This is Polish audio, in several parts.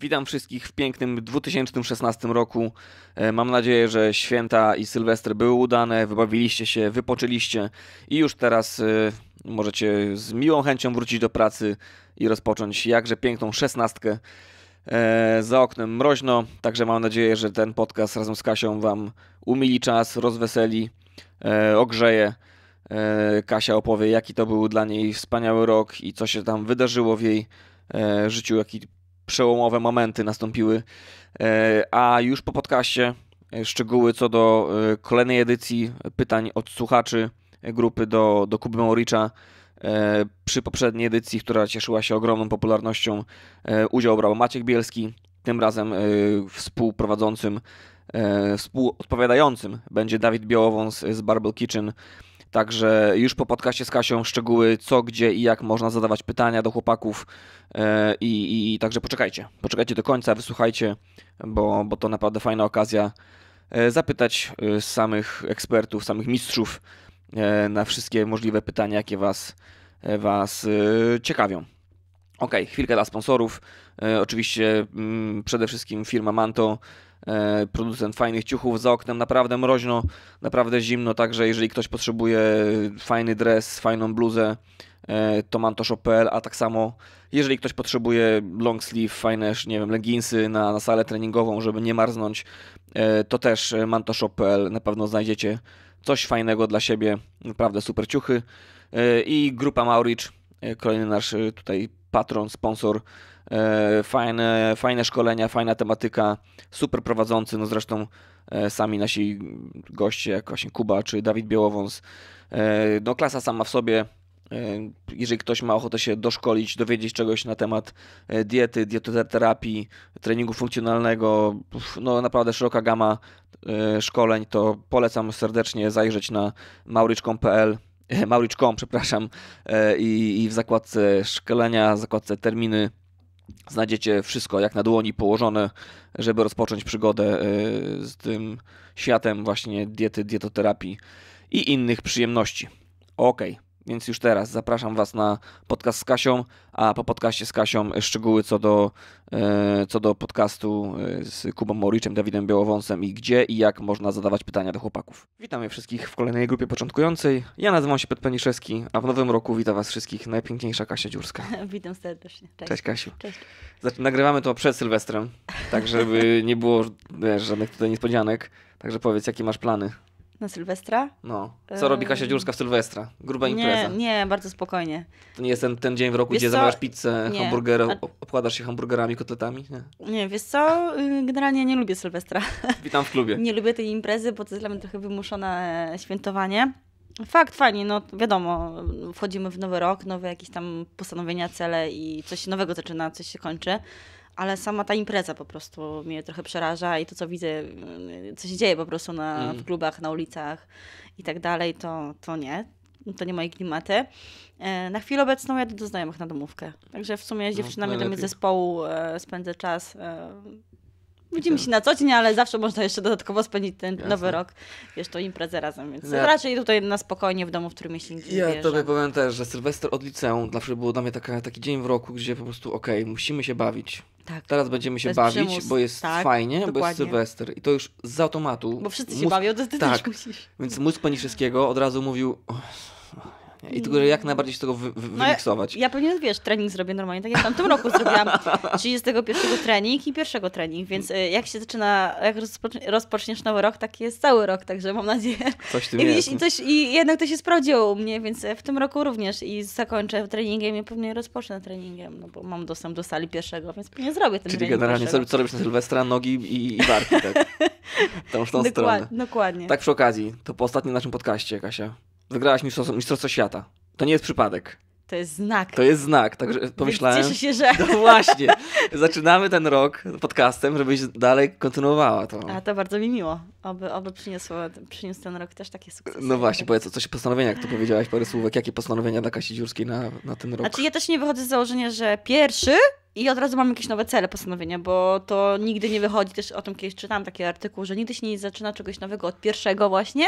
Witam wszystkich w pięknym 2016 roku. E, mam nadzieję, że święta i Sylwester były udane, wybawiliście się, wypoczęliście i już teraz e, możecie z miłą chęcią wrócić do pracy i rozpocząć jakże piękną szesnastkę. E, za oknem mroźno, także mam nadzieję, że ten podcast razem z Kasią Wam umili czas, rozweseli, ogrzeje. Kasia opowie, jaki to był dla niej wspaniały rok i co się tam wydarzyło w jej życiu, jaki przełomowe momenty nastąpiły. E, a już po podcaście e, szczegóły co do e, kolejnej edycji pytań od słuchaczy grupy do, do Kuby Mauricza. Przy poprzedniej edycji, która cieszyła się ogromną popularnością, udział brał Maciek Bielski, tym razem współprowadzącym, współodpowiadającym będzie Dawid Biołową z Barbel Kitchen Także już po podcaście z Kasią szczegóły, co, gdzie i jak można zadawać pytania do chłopaków. E, I, i, i także poczekajcie, poczekajcie do końca, wysłuchajcie, bo, bo to naprawdę fajna okazja e, zapytać e, samych ekspertów, samych mistrzów na wszystkie możliwe pytania, jakie Was, was ciekawią. Ok, chwilkę dla sponsorów. Oczywiście mm, przede wszystkim firma Manto E, producent fajnych ciuchów za oknem, naprawdę mroźno, naprawdę zimno, także jeżeli ktoś potrzebuje fajny dres, fajną bluzę, e, to mantoshop.pl, a tak samo jeżeli ktoś potrzebuje long sleeve, fajne, nie wiem, leginsy na, na salę treningową, żeby nie marznąć, e, to też mantoshop.pl na pewno znajdziecie coś fajnego dla siebie, naprawdę super ciuchy i grupa Maurich, kolejny nasz tutaj patron, sponsor, E, fajne, fajne szkolenia, fajna tematyka, super prowadzący, no zresztą e, sami nasi goście, jak właśnie Kuba czy Dawid Białowąs, e, no klasa sama w sobie, jeżeli ktoś ma ochotę się doszkolić, dowiedzieć czegoś na temat diety, dietoterapii, treningu funkcjonalnego, no naprawdę szeroka gama szkoleń, to polecam serdecznie zajrzeć na mauryczką.pl mauryczką, przepraszam, i, i w zakładce szkolenia, zakładce terminy Znajdziecie wszystko jak na dłoni położone, żeby rozpocząć przygodę e, z tym światem właśnie diety, dietoterapii i innych przyjemności. Okej. Okay. Więc już teraz zapraszam Was na podcast z Kasią, a po podcaście z Kasią szczegóły co do, e, co do podcastu e, z Kubą Moriczem, Dawidem Białowąsem i gdzie i jak można zadawać pytania do chłopaków. Witamy wszystkich w kolejnej grupie początkującej. Ja nazywam się Pet Peniszewski, a w nowym roku witam Was wszystkich najpiękniejsza Kasia Dziurska. Witam serdecznie. Cześć, Cześć Kasiu. Cześć. Znaczy, nagrywamy to przed Sylwestrem, tak żeby nie było wiesz, żadnych tutaj niespodzianek. Także powiedz, jakie masz plany na Sylwestra? No. Co robi Kasia Dziurska w Sylwestra? Gruba impreza. Nie, nie, bardzo spokojnie. To nie jest ten, ten dzień w roku, wiesz gdzie co? zamawiasz pizzę, nie. hamburgera, A... się hamburgerami, kotletami? Nie. nie, wiesz co? Y, generalnie nie lubię Sylwestra. Witam w klubie. nie lubię tej imprezy, bo to jest dla mnie trochę wymuszone e, świętowanie. Fakt, fajnie, no wiadomo, wchodzimy w nowy rok, nowe jakieś tam postanowienia, cele i coś nowego zaczyna, coś się kończy ale sama ta impreza po prostu mnie trochę przeraża i to, co widzę, y, co się dzieje po prostu na, mm. w mhm. klubach, na ulicach i tak dalej, to, to nie. To nie moje klimaty. E, na chwilę obecną jadę do znajomych na domówkę. Także w sumie z no, dziewczynami no, do mnie zespołu e, spędzę czas e, Widzimy się na co dzień, ale zawsze można jeszcze dodatkowo spędzić ten Jasne. nowy rok, wiesz, to imprezę razem, więc no ja... raczej tutaj na spokojnie w domu, w którym ja się nigdy Ja tobie powiem też, że Sylwester od liceum zawsze był dla mnie taka, taki dzień w roku, gdzie po prostu okej, okay, musimy się bawić. Tak. Teraz będziemy się bawić, przymus. bo jest tak, fajnie, dokładnie. bo jest Sylwester i to już z automatu. Bo wszyscy się mózg... bawią, to ty tak. też musisz. Więc mózg pani wszystkiego od razu mówił... Oh, i tylko jak mm. najbardziej z tego wy, wy, no ja, ja pewnie, no wiesz, trening zrobię normalnie, tak jak w tamtym roku zrobiłam 31 trening i pierwszego trening, więc y, jak się zaczyna, jak rozpoczniesz nowy rok, taki jest cały rok, także mam nadzieję. Coś ty I, widzisz, i, coś, I jednak to się sprawdziło u mnie, więc y, w tym roku również i zakończę treningiem i pewnie rozpocznę treningiem, no bo mam dostęp do sali pierwszego, więc pewnie zrobię ten Czyli trening generalnie, pierwszego. co robisz na Sylwestra? Nogi i, i barki, tak? Tą, w tą stronę. Dokładnie. Tak przy okazji, to po ostatnim naszym podcaście, Kasia wygrałaś mistrzostwo, mistrzostwo świata. To nie jest przypadek. To jest znak. To jest znak, także pomyślałem. Cieszę się, że. No właśnie. Zaczynamy ten rok podcastem, żebyś dalej kontynuowała to. A to bardzo mi miło. Oby, przyniosło, przyniósł ten rok też takie sukcesy. No właśnie, powiedz coś o postanowieniach. Tu powiedziałaś parę słówek. Jakie postanowienia dla Kasi Dziurskiej na, na ten rok? Znaczy ja też nie wychodzę z założenia, że pierwszy i od razu mam jakieś nowe cele, postanowienia, bo to nigdy nie wychodzi. Też o tym kiedyś czytam taki artykuł, że nigdy się nie zaczyna czegoś nowego od pierwszego właśnie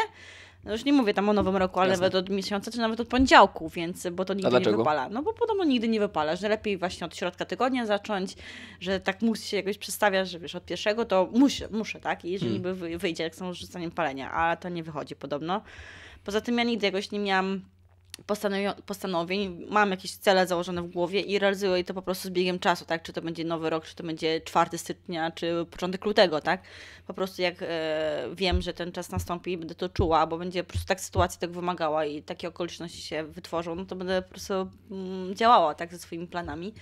no już nie mówię tam o nowym roku, ale Jasne. nawet od miesiąca, czy nawet od poniedziałku, więc, bo to nigdy nie wypala. No bo podobno nigdy nie wypala, że lepiej właśnie od środka tygodnia zacząć, że tak musi się jakoś przestawiać, że wiesz, od pierwszego to muszę, muszę tak? I jeżeli hmm. by wyjdzie, jak są rzucaniem palenia, a to nie wychodzi podobno. Poza tym ja nigdy jakoś nie miałam postanowień, mam jakieś cele założone w głowie i realizuję to po prostu z biegiem czasu, tak? Czy to będzie nowy rok, czy to będzie 4 stycznia, czy początek lutego, tak? Po prostu jak e, wiem, że ten czas nastąpi, będę to czuła, bo będzie po prostu tak sytuacja tak wymagała i takie okoliczności się wytworzą, no to będę po prostu mm, działała, tak? Ze swoimi planami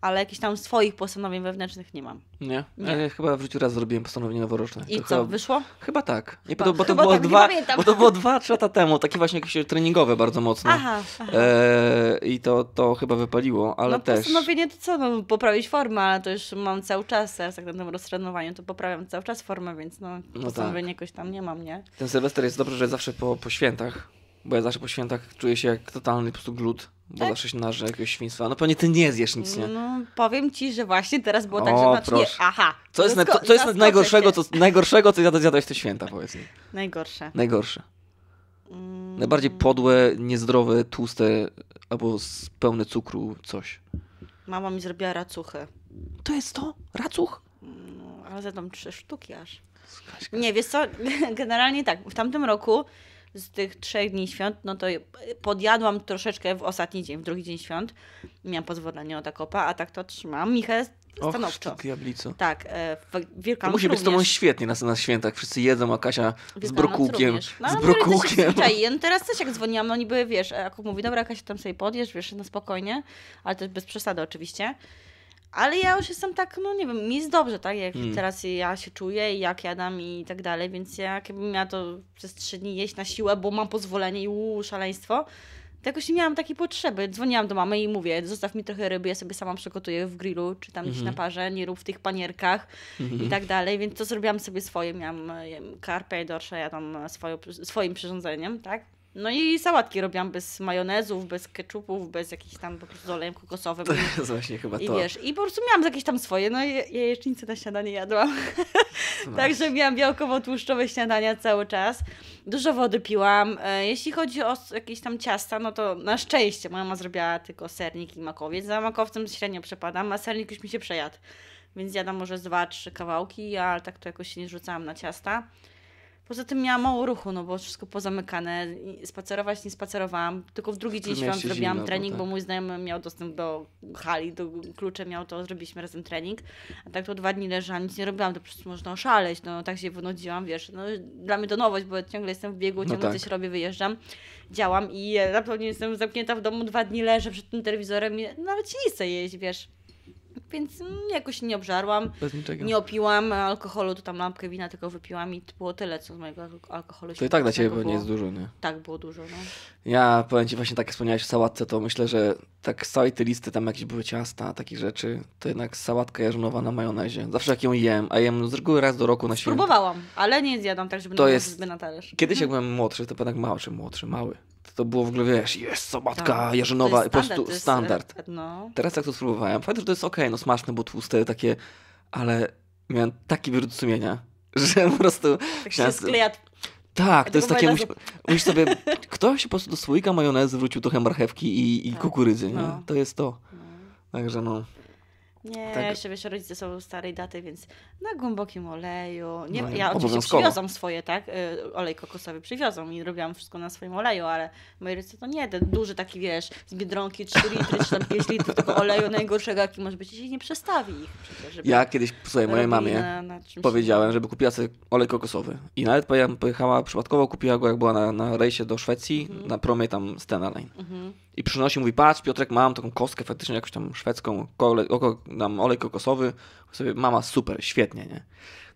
ale jakichś tam swoich postanowień wewnętrznych nie mam. Nie? nie. Ja chyba w życiu raz zrobiłem postanowienie noworoczne. I to co, chyba, wyszło? Chyba tak. Nie, chyba. Bo, to chyba było tak, dwa, bo to było dwa, trzy lata temu, takie właśnie jakieś treningowe bardzo mocne. Aha, aha. E, I to, to chyba wypaliło, ale no, też... postanowienie to co, no poprawić formę, ale to już mam cały czas, jak tak na tym roztrenowaniu to poprawiam cały czas formę, więc no postanowienie no tak. jakoś tam nie mam, nie? Ten Sylwester jest dobrze, że zawsze po, po świętach bo ja zawsze po świętach czuję się jak totalny po prostu glut. Bo tak? zawsze się narzę jakiegoś świństwa. No pewnie ty nie zjesz nic, nie? No, powiem ci, że właśnie teraz było tak, o, tak, że proszę. aha. Co jest, co jest najgorszego, co, najgorszego, co zjadłeś te święta, powiedz mi. Najgorsze. Najgorsze. Mm. Najbardziej podłe, niezdrowe, tłuste albo pełne cukru coś. Mama mi zrobiła racuchy. To jest to? Racuch? No, ale zadam trzy sztuki aż. Skaśka. Nie, wiesz co, generalnie tak, w tamtym roku z tych trzech dni świąt, no to podjadłam troszeczkę w ostatni dzień, w drugi dzień świąt. Miałam pozwolenie od Akopa, a tak to trzymam. Michał stanowczo. Och, diablico. Tak, e, w wielka to musi być z tobą świetnie na, na świętach. Wszyscy jedzą, a Kasia z brokułkiem. No, z brokułkiem. No, teraz też jak dzwoniłam, no niby wiesz, Jakub mówi, dobra Kasia, tam sobie podjesz, wiesz, na no, spokojnie, ale też bez przesady oczywiście. Ale ja już jestem tak, no nie wiem, mi jest dobrze, tak? Jak mm. teraz ja się czuję i jak jadam i tak dalej, więc ja jakbym miała to przez trzy dni jeść na siłę, bo mam pozwolenie i uuu, szaleństwo, to jakoś nie miałam takiej potrzeby. Dzwoniłam do mamy i mówię, zostaw mi trochę ryby, ja sobie sama przygotuję w grillu, czy tam mm -hmm. gdzieś na mhm. parze, nie rób w tych panierkach mm -hmm. i mhm. tak dalej, więc to zrobiłam sobie swoje, miałam karpę i dorsza, ja tam swoją, swoim przyrządzeniem, tak? No i sałatki robiłam bez majonezów, bez ketchupów, bez jakichś tam po prostu z olejem kokosowym. To jest właśnie chyba to. I wiesz, i po prostu miałam jakieś tam swoje, no i jajecznicy na śniadanie jadłam. Także miałam białkowo-tłuszczowe śniadania cały czas. Dużo wody piłam. E, jeśli chodzi o jakieś tam ciasta, no to na szczęście moja mama zrobiła tylko sernik i makowiec. Za makowcem średnio przepadam, a sernik już mi się przejadł. Więc jadam może z dwa, trzy kawałki, ale tak to jakoś się nie rzucałam na ciasta. Poza tym miałam mało ruchu, no bo wszystko pozamykane. Spacerować nie spacerowałam, tylko w drugi dzień świąt zrobiłam zimno, trening, bo, tak. bo mój znajomy miał dostęp do hali, do klucze miał, to zrobiliśmy razem trening. A tak to dwa dni leżałam, nic nie robiłam, to po prostu można oszaleć, no tak się wynudziłam, wiesz. No, dla mnie to nowość, bo ciągle jestem w biegu, no ciągle no tak. coś robię, wyjeżdżam, działam i e, na pewno jestem zamknięta w domu, dwa dni leżę przed tym telewizorem i nawet się nie chcę jeść, wiesz. Więc jakoś nie obżarłam. Nie opiłam alkoholu, to tam lampkę wina tylko wypiłam i było tyle, co z mojego alkoholu się To i tak dla ciebie pewnie jest dużo, nie? Tak, było dużo, no. Ja powiem ci właśnie tak, wspomniałeś o sałatce, to myślę, że tak z całej tej listy tam jakieś były ciasta, takich rzeczy, to jednak sałatka jarzynowa na majonezie. Zawsze jak ją jem, a jem z reguły raz do roku na święta. Próbowałam, ale nie zjadam tak, żeby to jest... na talerz. Kiedyś jak mhm. byłem młodszy, to jednak mały, czy młodszy, mały to było w ogóle, wiesz, jest co matka tak. jarzynowa, po prostu standard. no. Teraz jak to spróbowałem, fajnie, że to jest okej, okay, no smaczne, bo tłuste, takie, ale miałem taki wyrzut sumienia, że po prostu... Tak się skleja tak, to jest takie, musisz, musisz sobie, się po prostu do słoika majonezu wrócił trochę marchewki i, i tak, kukurydzy, nie? No. To jest to. No. Także no. Nie, tak. jeszcze wiesz, rodzice są starej daty, więc na głębokim oleju. Nie, no, ja oczywiście przywiozą swoje, tak? Y, olej kokosowy przywiozą i robiłam wszystko na swoim oleju, ale moi rodzice to nie, ten duży taki, wiesz, z biedronki 3 litry, czy tam 5 litrów tego oleju najgorszego, jaki może być, i nie przestawi ich przecież. Ja kiedyś, swojej mojej mamie na, na powiedziałem, żeby kupiła sobie olej kokosowy. I nawet pojechała przypadkowo, kupiła go, jak była na, na rejsie do Szwecji, mhm. na promie tam Stena Line. Mhm i przynosi, mówi, patrz Piotrek, mam taką kostkę faktycznie jakąś tam szwedzką, kole, oko, tam olej kokosowy, sobie mama, super, świetnie, nie?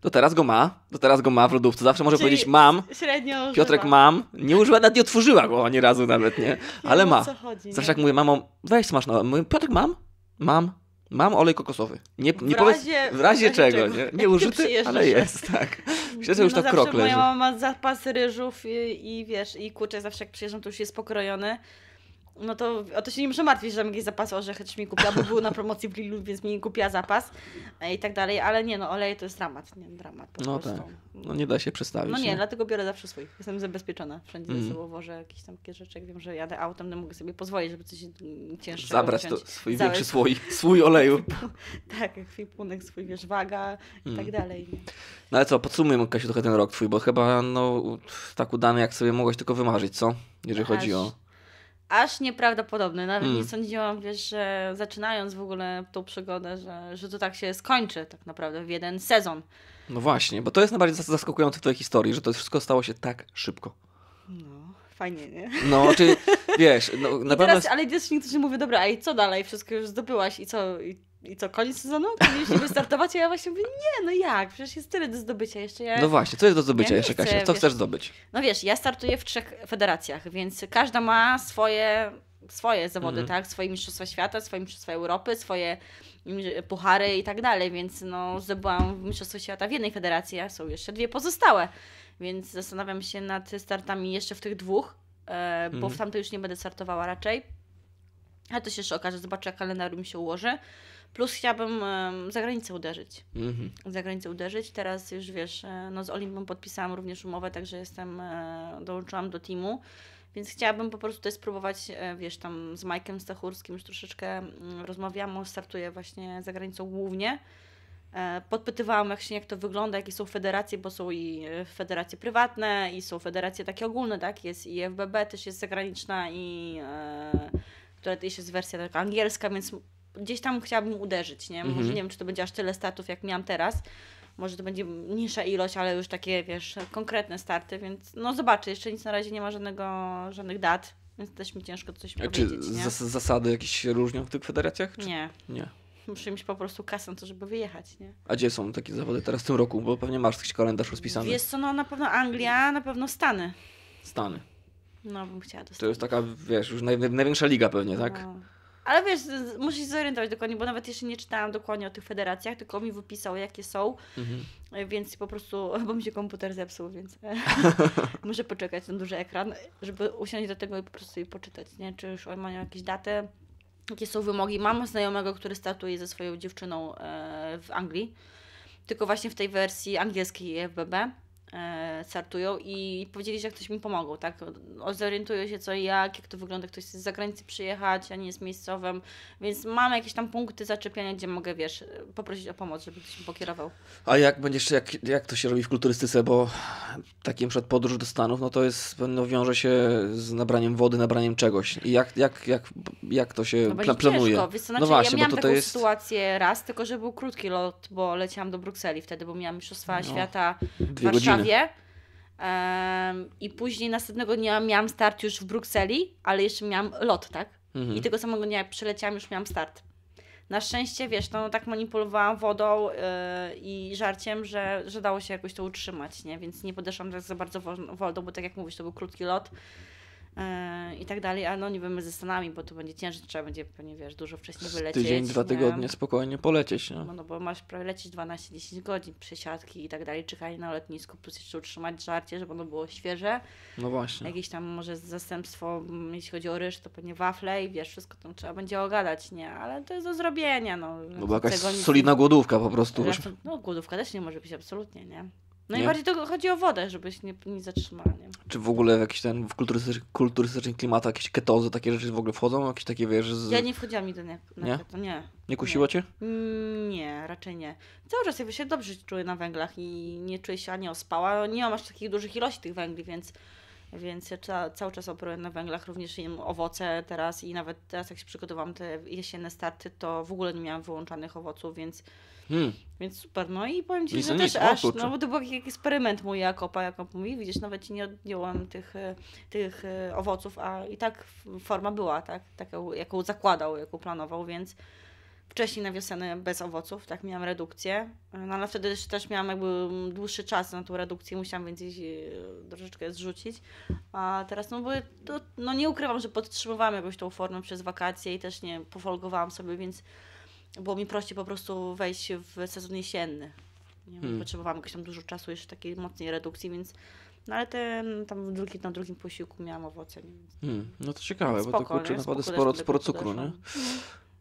To teraz go ma, to teraz go ma w lodówce, zawsze może Czyli powiedzieć mam, średnio Piotrek mam, nie użyła, nawet nie otworzyła go ani razu nawet, nie? Ale ma. zawsze jak mówię, mamo, weź smaczno, mówię, Piotrek mam, mam, mam olej kokosowy. Nie, nie w, powiedz, razie, w razie czego, czego, nie? Nie użyty, ale jest, tak. Myślę, że już no to krok leży. Moja mama ma zapas ryżów i, i wiesz, i kurczę, zawsze jak przyjeżdżam, to już jest pokrojony. No to o to się nie muszę martwić, że mam jakieś zapasy orzechy, czy mi kupiła, bo był na promocji w Lidlu, więc mi nie kupiła zapas e, i tak dalej, ale nie no, oleje to jest dramat, nie dramat po No prostu. tak, no nie da się przestawić. No nie, nie, dlatego biorę zawsze swój, jestem zabezpieczona, wszędzie mm. ze mhm. sobą wożę jakieś tam takie rzeczy, jak wiem, że jadę autem, nie no mogę sobie pozwolić, żeby coś cięższego Zabrać to swój Zabrać. większy swój, swój oleju. tak, kwipunek, swój wiesz, waga i mm. tak mhm. dalej. No ale co, podsumujmy Kasiu trochę ten rok twój, bo chyba no tak udany jak sobie mogłeś tylko wymarzyć, co? Jeżeli Aż... chodzi o aż nieprawdopodobny. Nawet mm. nie hmm. sądziłam, wiesz, że zaczynając w ogóle tą przygodę, że, że to tak się skończy tak naprawdę w jeden sezon. No właśnie, bo to jest najbardziej zaskakujące w tej historii, że to wszystko stało się tak szybko. No, fajnie, nie? No, czy wiesz, no, na pewno... Teraz, ale mówię niektórzy mówią, dobra, a i co dalej? Wszystko już zdobyłaś i co? I i co, koniec sezonu? Mieliście wystartować? A ja właśnie mówię, nie, no jak? Przecież jest tyle do zdobycia jeszcze. Ja... No właśnie, co jest do zdobycia ja jeszcze, chcę, Kasia? Co wiesz, chcesz zdobyć? No wiesz, ja startuję w trzech federacjach, więc każda ma swoje, swoje zawody, mhm. tak? Swoje Mistrzostwa Świata, swoje Mistrzostwa Europy, swoje mm, puchary i tak dalej, więc no zdobyłam Mistrzostwo Świata w jednej federacji, a są jeszcze dwie pozostałe. Więc zastanawiam się nad startami jeszcze w tych dwóch, e, bo mhm. w tamtej już nie będę startowała raczej. ale to się jeszcze okaże, zobaczę, jak kalendarium się ułoży. Plus chciałabym um, za granicę uderzyć. Mhm. Za granicę uderzyć. Teraz już wiesz, e, no z Olimpią podpisałam również umowę, także jestem, e, dołączyłam do teamu. Więc chciałabym po prostu też spróbować, e, wiesz, tam z Majkiem Stachurskim już troszeczkę rozmawiam, on startuje właśnie za granicą głównie. E, podpytywałam jak się, jak to wygląda, jakie są federacje, bo są i e, federacje prywatne, i są federacje takie ogólne, tak? Jest i FBB, też jest zagraniczna, i e, która też jest wersja taka angielska, więc gdzieś tam chciałabym uderzyć, nie? Może mhm. nie wiem, czy to będzie aż tyle startów, jak miałam teraz. Może to będzie mniejsza ilość, ale już takie, wiesz, konkretne starty, więc no zobaczę, jeszcze nic na razie nie ma żadnego, żadnych dat, więc też mi ciężko coś A powiedzieć. Czy zas zasady jakieś się różnią w tych federacjach? Czy... Nie. Nie. Muszę mieć po prostu kasę, to żeby wyjechać, nie? A gdzie są takie zawody teraz w tym roku? Bo pewnie masz jakiś kalendarz rozpisany. Wiesz co, no na pewno Anglia, na pewno Stany. Stany. No, bym chciała dostać. To jest taka, wiesz, już naj największa liga pewnie, tak? No. Ale wiesz, muszę się zorientować dokładnie, bo nawet jeszcze nie czytałam dokładnie o tych federacjach, tylko mi wypisał, jakie są. Mhm. E, więc po prostu, bo mi się komputer zepsuł, więc e, muszę poczekać na duży ekran, żeby usiąść do tego i po prostu i poczytać, nie? Czy już oni mają jakieś daty, jakie są wymogi. Mam znajomego, który startuje ze swoją dziewczyną e, w Anglii, tylko właśnie w tej wersji angielskiej FBB. E, startują i powiedzieli, że ktoś mi pomogą, tak? zorientuję się co i jak, jak to wygląda, ktoś chce z zagranicy przyjechać, a nie jest miejscowym, więc mam jakieś tam punkty zaczepiania, gdzie mogę, wiesz, poprosić o pomoc, żeby ktoś mi pokierował. A jak będziesz, jak, jak to się robi w kulturystyce, bo takim przed podróż do Stanów, no to jest, no wiąże się z nabraniem wody, nabraniem czegoś i jak, jak, jak, jak to się no, planuje? wiesz, no znaczy, to znaczy, no właśnie, ja miałam taką jest... sytuację raz, tylko że był krótki lot, bo leciałam do Brukseli wtedy, bo miałam Mistrzostwa no, Świata w Warszawie. Godziny Warszawie. Um, I później następnego dnia miałam start już w Brukseli, ale jeszcze miałam lot, tak? Mhm. I tego samego dnia, jak przyleciałam, już miałam start. Na szczęście, wiesz, no tak manipulowałam wodą yy, i żarciem, że, że dało się jakoś to utrzymać, nie? Więc nie podeszłam tak za bardzo wolno, bo tak jak mówisz, to był krótki lot. E, i tak dalej, ale no nie wiemy ze Stanami, bo tu będzie ciężko, trzeba będzie pewnie, wiesz, dużo wcześniej wylecieć. Tydzień, dwa tygodnie spokojnie polecieć, no. no, no bo masz prawie lecieć 12-10 godzin, przesiadki i tak dalej, czekanie na lotnisku, plus jeszcze utrzymać żarcie, żeby ono było świeże. No właśnie. Jakieś tam może zastępstwo, jeśli chodzi o ryż, to pewnie wafle i wiesz, wszystko tam trzeba będzie ogadać, nie? Ale to jest do zrobienia, no. No bo jakaś solidna głodówka po prostu. no głodówka też nie może być absolutnie, nie? Najbardziej nie? to chodzi o wodę, żebyś nie, nie zatrzymała. Nie? Czy w ogóle w jakiś ten, w kulturystycznych klimatach jakieś ketozy, takie rzeczy w ogóle wchodzą? Jakieś takie, wiesz... Z... Ja nie wchodziłam nigdy na, na nie? keto, nie. Nie kusiło nie. cię? Mm, nie, raczej nie. Cały czas jakby się dobrze czuję na węglach i nie czuję się ani ospała. Nie mam aż takich dużych ilości tych węgli, więc... Więc ja ca cały czas operuję na węglach, również jem owoce teraz i nawet teraz jak się przygotowałam te jesienne starty, to w ogóle nie miałam wyłączanych owoców, więc Hmm. Więc super. No i powiem Ci, że też aż, no bo to był jakiś eksperyment mój Jakopa, Jakub mówi, widzisz, nawet nie odjąłem tych, e, tych e, owoców, a i tak forma była, tak, taką, jaką zakładał, jaką planował, więc wcześniej na wiosenę bez owoców, tak, miałam redukcję, e, no ale wtedy też, też miałam jakby mm, dłuższy czas na tą redukcję, musiałam więcej troszeczkę zrzucić, a teraz no bo to, no nie ukrywam, że podtrzymywałam jakąś tą formę przez wakacje i też nie, pofolgowałam sobie, więc było mi prościej po prostu wejść w sezon jesienny. Nie hmm. potrzebowałam jakoś tam dużo czasu, jeszcze takiej mocnej redukcji, więc no ale ten, tam drugi, na drugim posiłku miałam owoce. Hmm. No to ciekawe, Spoko, bo to kurczę nie? naprawdę sporo, sporo cukru, nie? No.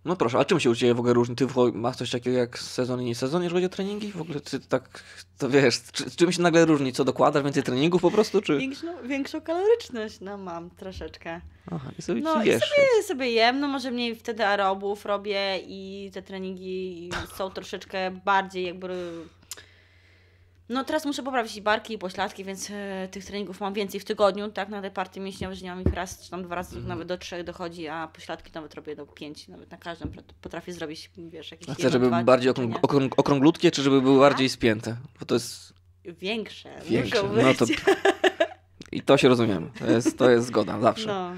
No proszę, a czym się u Ciebie w ogóle różni? Ty masz coś takiego jak sezon i nie sezon, jeżeli chodzi o treningi? W ogóle czy tak, to wiesz, czy, czym się nagle różni? Co, dokładasz więcej treningów po prostu, czy? Większą, większą kaloryczność, no mam troszeczkę. Aha, i sobie no, i wiesz. Sobie, sobie jem, no może mniej wtedy aerobów robię i te treningi są troszeczkę bardziej jakby no teraz muszę poprawić i barki, i pośladki, więc e, tych treningów mam więcej w tygodniu, tak? Na te partie mięśniowe, że nie mam ich raz, czy tam dwa razy, mm. nawet do trzech dochodzi, a pośladki nawet robię do pięć, nawet na każdym potrafię zrobić, wiesz, jakieś... A żeby były bardziej okrąg okrąg okrąglutkie, czy żeby były bardziej spięte? Bo to jest... Większe, Większe. No to... I to się rozumiemy, to jest, to jest zgoda, zawsze. No.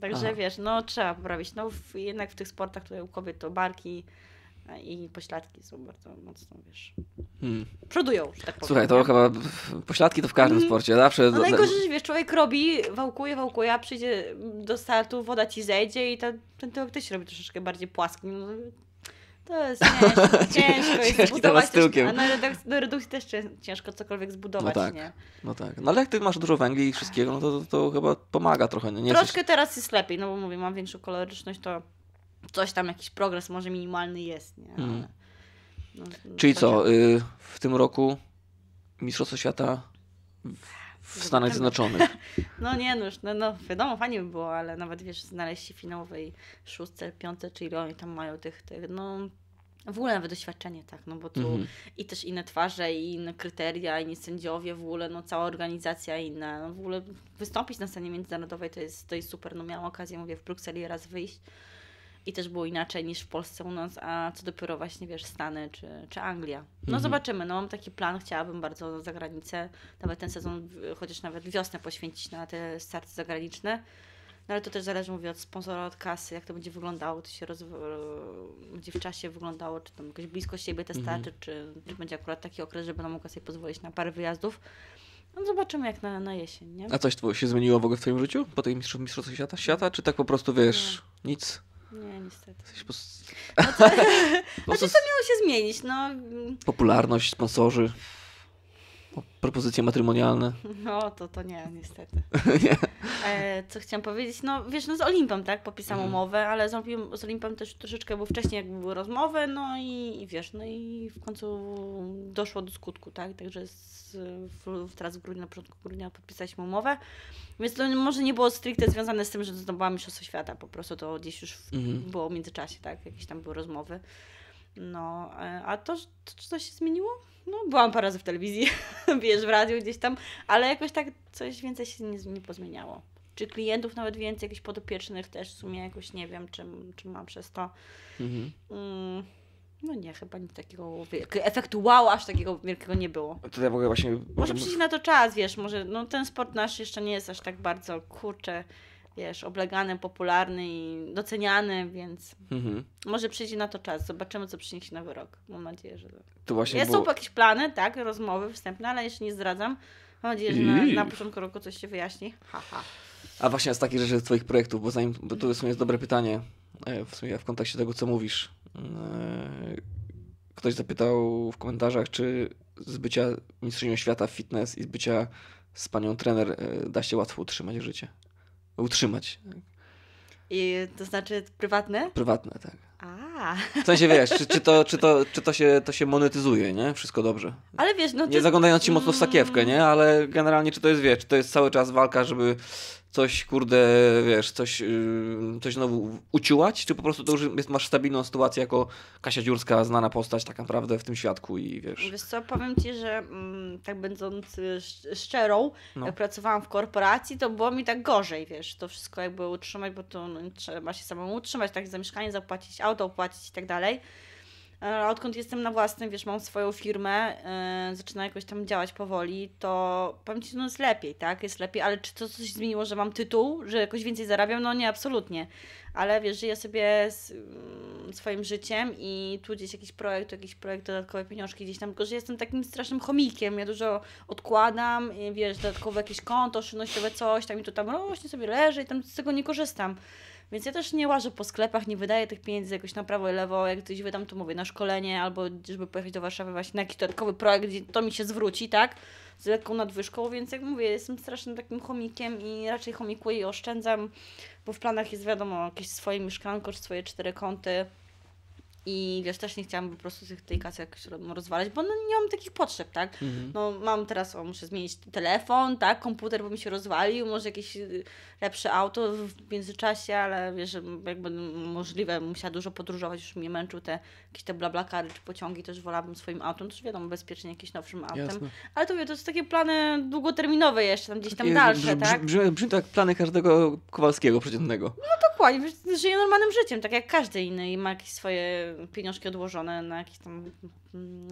Także Aha. wiesz, no trzeba poprawić. No w, jednak w tych sportach, które u kobiet to barki, i pośladki są bardzo mocno, wiesz, hmm. przodują, że tak powiem. Słuchaj, to chyba pośladki to w każdym hmm. sporcie, zawsze... No najgorzej, że wiesz, człowiek robi, wałkuje, wałkuje, a przyjdzie do startu, woda ci zejdzie i ta, ten tyłek też się robi troszeczkę bardziej płaski. No, to jest ciężko, ciężko jest zbudować. Tyłkiem. Też, a na redukcji, na redukcji też ciężko cokolwiek zbudować, no tak, nie? No tak. No ale jak ty masz dużo węgli i wszystkiego, no to, to, to chyba pomaga trochę. Nie? Troszkę jesteś... teraz jest lepiej, no bo mówię, mam większą koloryczność, to coś tam, jakiś progres może minimalny jest, nie? Hmm. no, Czyli co, y, w tym roku Mistrzostwo Świata w Stanach Zjednoczonych. No nie, no już, no, no wiadomo, fajnie by było, ale nawet wiesz, znaleźć się w finałowej szóstce, piątce, czy ile oni tam mają tych, tych no w ogóle nawet doświadczenie, tak, no bo tu mm -hmm. i też inne twarze, i inne kryteria, inni sędziowie, w ogóle no cała organizacja inna, no w ogóle wystąpić na scenie międzynarodowej to jest, to jest super, no miałam okazję, mówię, w Brukseli raz wyjść, i też było inaczej niż w Polsce u nas, a co dopiero właśnie, wiesz, Stany czy, czy Anglia. No mhm. zobaczymy, no mam taki plan, chciałabym bardzo za granicę, nawet ten sezon, chociaż nawet wiosnę poświęcić na te starty zagraniczne, no ale to też zależy, mówię, od sponsora, od kasy, jak to będzie wyglądało, to się roz... E, będzie w czasie wyglądało, czy tam jakoś blisko siebie te mhm. starty, mhm. czy, czy będzie akurat taki okres, że nam mogła sobie pozwolić na parę wyjazdów. No zobaczymy jak na, na jesień, nie? A coś się zmieniło w ogóle w Twoim życiu po tych mistrzostwie świata? świata? Czy tak po prostu, wiesz, nie. nic? Nie, niestety. Jesteś po... No to, no to miało się zmienić. No. Popularność, sponsorzy propozycje matrymonialne. No, to, to nie, niestety. nie. E, co chciałam powiedzieć, no wiesz, no z Olimpem, tak, popisałam mhm. umowę, ale z Olimpem, z Olimpem też troszeczkę, bo wcześniej jakby były rozmowy, no i, i wiesz, no i w końcu doszło do skutku, tak, także z, w, teraz w grudniu, na początku grudnia podpisaliśmy umowę, więc to może nie było stricte związane z tym, że zdobyłam Mistrzostwo Świata, po prostu to gdzieś już mhm. było w międzyczasie, tak, jakieś tam były rozmowy. No, e, a to, to czy coś się zmieniło? No, byłam parę razy w telewizji, wiesz, w radiu gdzieś tam, ale jakoś tak coś więcej się nie, nie pozmieniało. Czy klientów nawet więcej, jakichś podopiecznych też w sumie jakoś nie wiem, czym, czym mam przez to. Mhm. Mm. No nie, chyba nic takiego, efektu wow aż takiego wielkiego nie było. To ja mogę właśnie... Może przyjść na to czas, wiesz, może no, ten sport nasz jeszcze nie jest aż tak bardzo, kurczę, wiesz, oblegany, popularny i doceniany, więc mhm. może przyjdzie na to czas. Zobaczymy, co przyniesie nowy rok. Mam nadzieję, że... Tak. To właśnie ja było... Są jakieś plany, tak, rozmowy wstępne, ale jeszcze nie zdradzam. Mam nadzieję, że na, na początku roku coś się wyjaśni. Ha, ha. A właśnie z takich rzeczy z Twoich projektów, bo zanim, bo to w sumie jest dobre pytanie, e, w sumie w kontekście tego, co mówisz. E, ktoś zapytał w komentarzach, czy z bycia mistrzynią świata w fitness i z bycia z panią trener e, da się łatwo utrzymać życie utrzymać. I to znaczy prywatne? Prywatne, tak. A. W sensie wiesz, czy, czy, to, czy, to, czy to, się, to się monetyzuje, nie? Wszystko dobrze. Ale wiesz, no ty... Nie zaglądając ci mocno w sakiewkę, nie? Ale generalnie czy to jest, wiesz, czy to jest cały czas walka, żeby coś, kurde, wiesz, coś, yy, coś znowu uciułać, czy po prostu to już jest, masz stabilną sytuację jako Kasia Dziurska, znana postać tak naprawdę w tym świadku i wiesz. Wiesz co, powiem Ci, że mm, tak będąc y, szczerą, no. jak pracowałam w korporacji, to było mi tak gorzej, wiesz, to wszystko jakby utrzymać, bo to no, trzeba się samemu utrzymać, tak za mieszkanie zapłacić, auto opłacić i tak dalej. A e, odkąd jestem na własnym, wiesz, mam swoją firmę, yy, zaczyna jakoś tam działać powoli, to powiem Ci, no jest lepiej, tak? Jest lepiej, ale czy to coś zmieniło, że mam tytuł, że jakoś więcej zarabiam? No nie, absolutnie. Ale wiesz, żyję sobie z, mm, swoim życiem i tu gdzieś jakiś projekt, jakiś projekt, dodatkowe pieniążki gdzieś tam, tylko że jestem takim strasznym chomikiem, ja dużo odkładam, wiesz, dodatkowe jakieś konto oszczędnościowe, coś tam i to tam rośnie sobie leży i tam z tego nie korzystam. Więc ja też nie łażę po sklepach, nie wydaję tych pieniędzy jakoś na prawo i lewo. Jak coś wydam, to mówię na szkolenie albo żeby pojechać do Warszawy właśnie na jakiś dodatkowy projekt, gdzie to mi się zwróci, tak? Z lekką nadwyżką, więc jak mówię, jestem strasznym takim chomikiem i raczej chomikuję i oszczędzam, bo w planach jest wiadomo, jakieś swoje mieszkanko czy swoje cztery kąty i wiesz, też nie chciałam po prostu tych, tej kasy jakoś rozwalać, bo no, nie mam takich potrzeb, tak? Mhm. No mam teraz, o, muszę zmienić telefon, tak? Komputer, bo mi się rozwalił, może jakieś y, lepsze auto w międzyczasie, ale wiesz, jakby możliwe, musiała dużo podróżować, już mnie męczył te jakieś te blablakary czy pociągi, też wolałabym swoim autem, też wiadomo, bezpiecznie jakimś nowszym autem. Jasne. Ale to, wie, to są takie plany długoterminowe jeszcze, tam gdzieś tam dalsze, tak? Brzmi, brzmi, brzmi tak plany każdego Kowalskiego przeciętnego. No dokładnie, żyje normalnym życiem, tak jak każdy inny i ma jakieś swoje pieniążki odłożone na jakieś tam,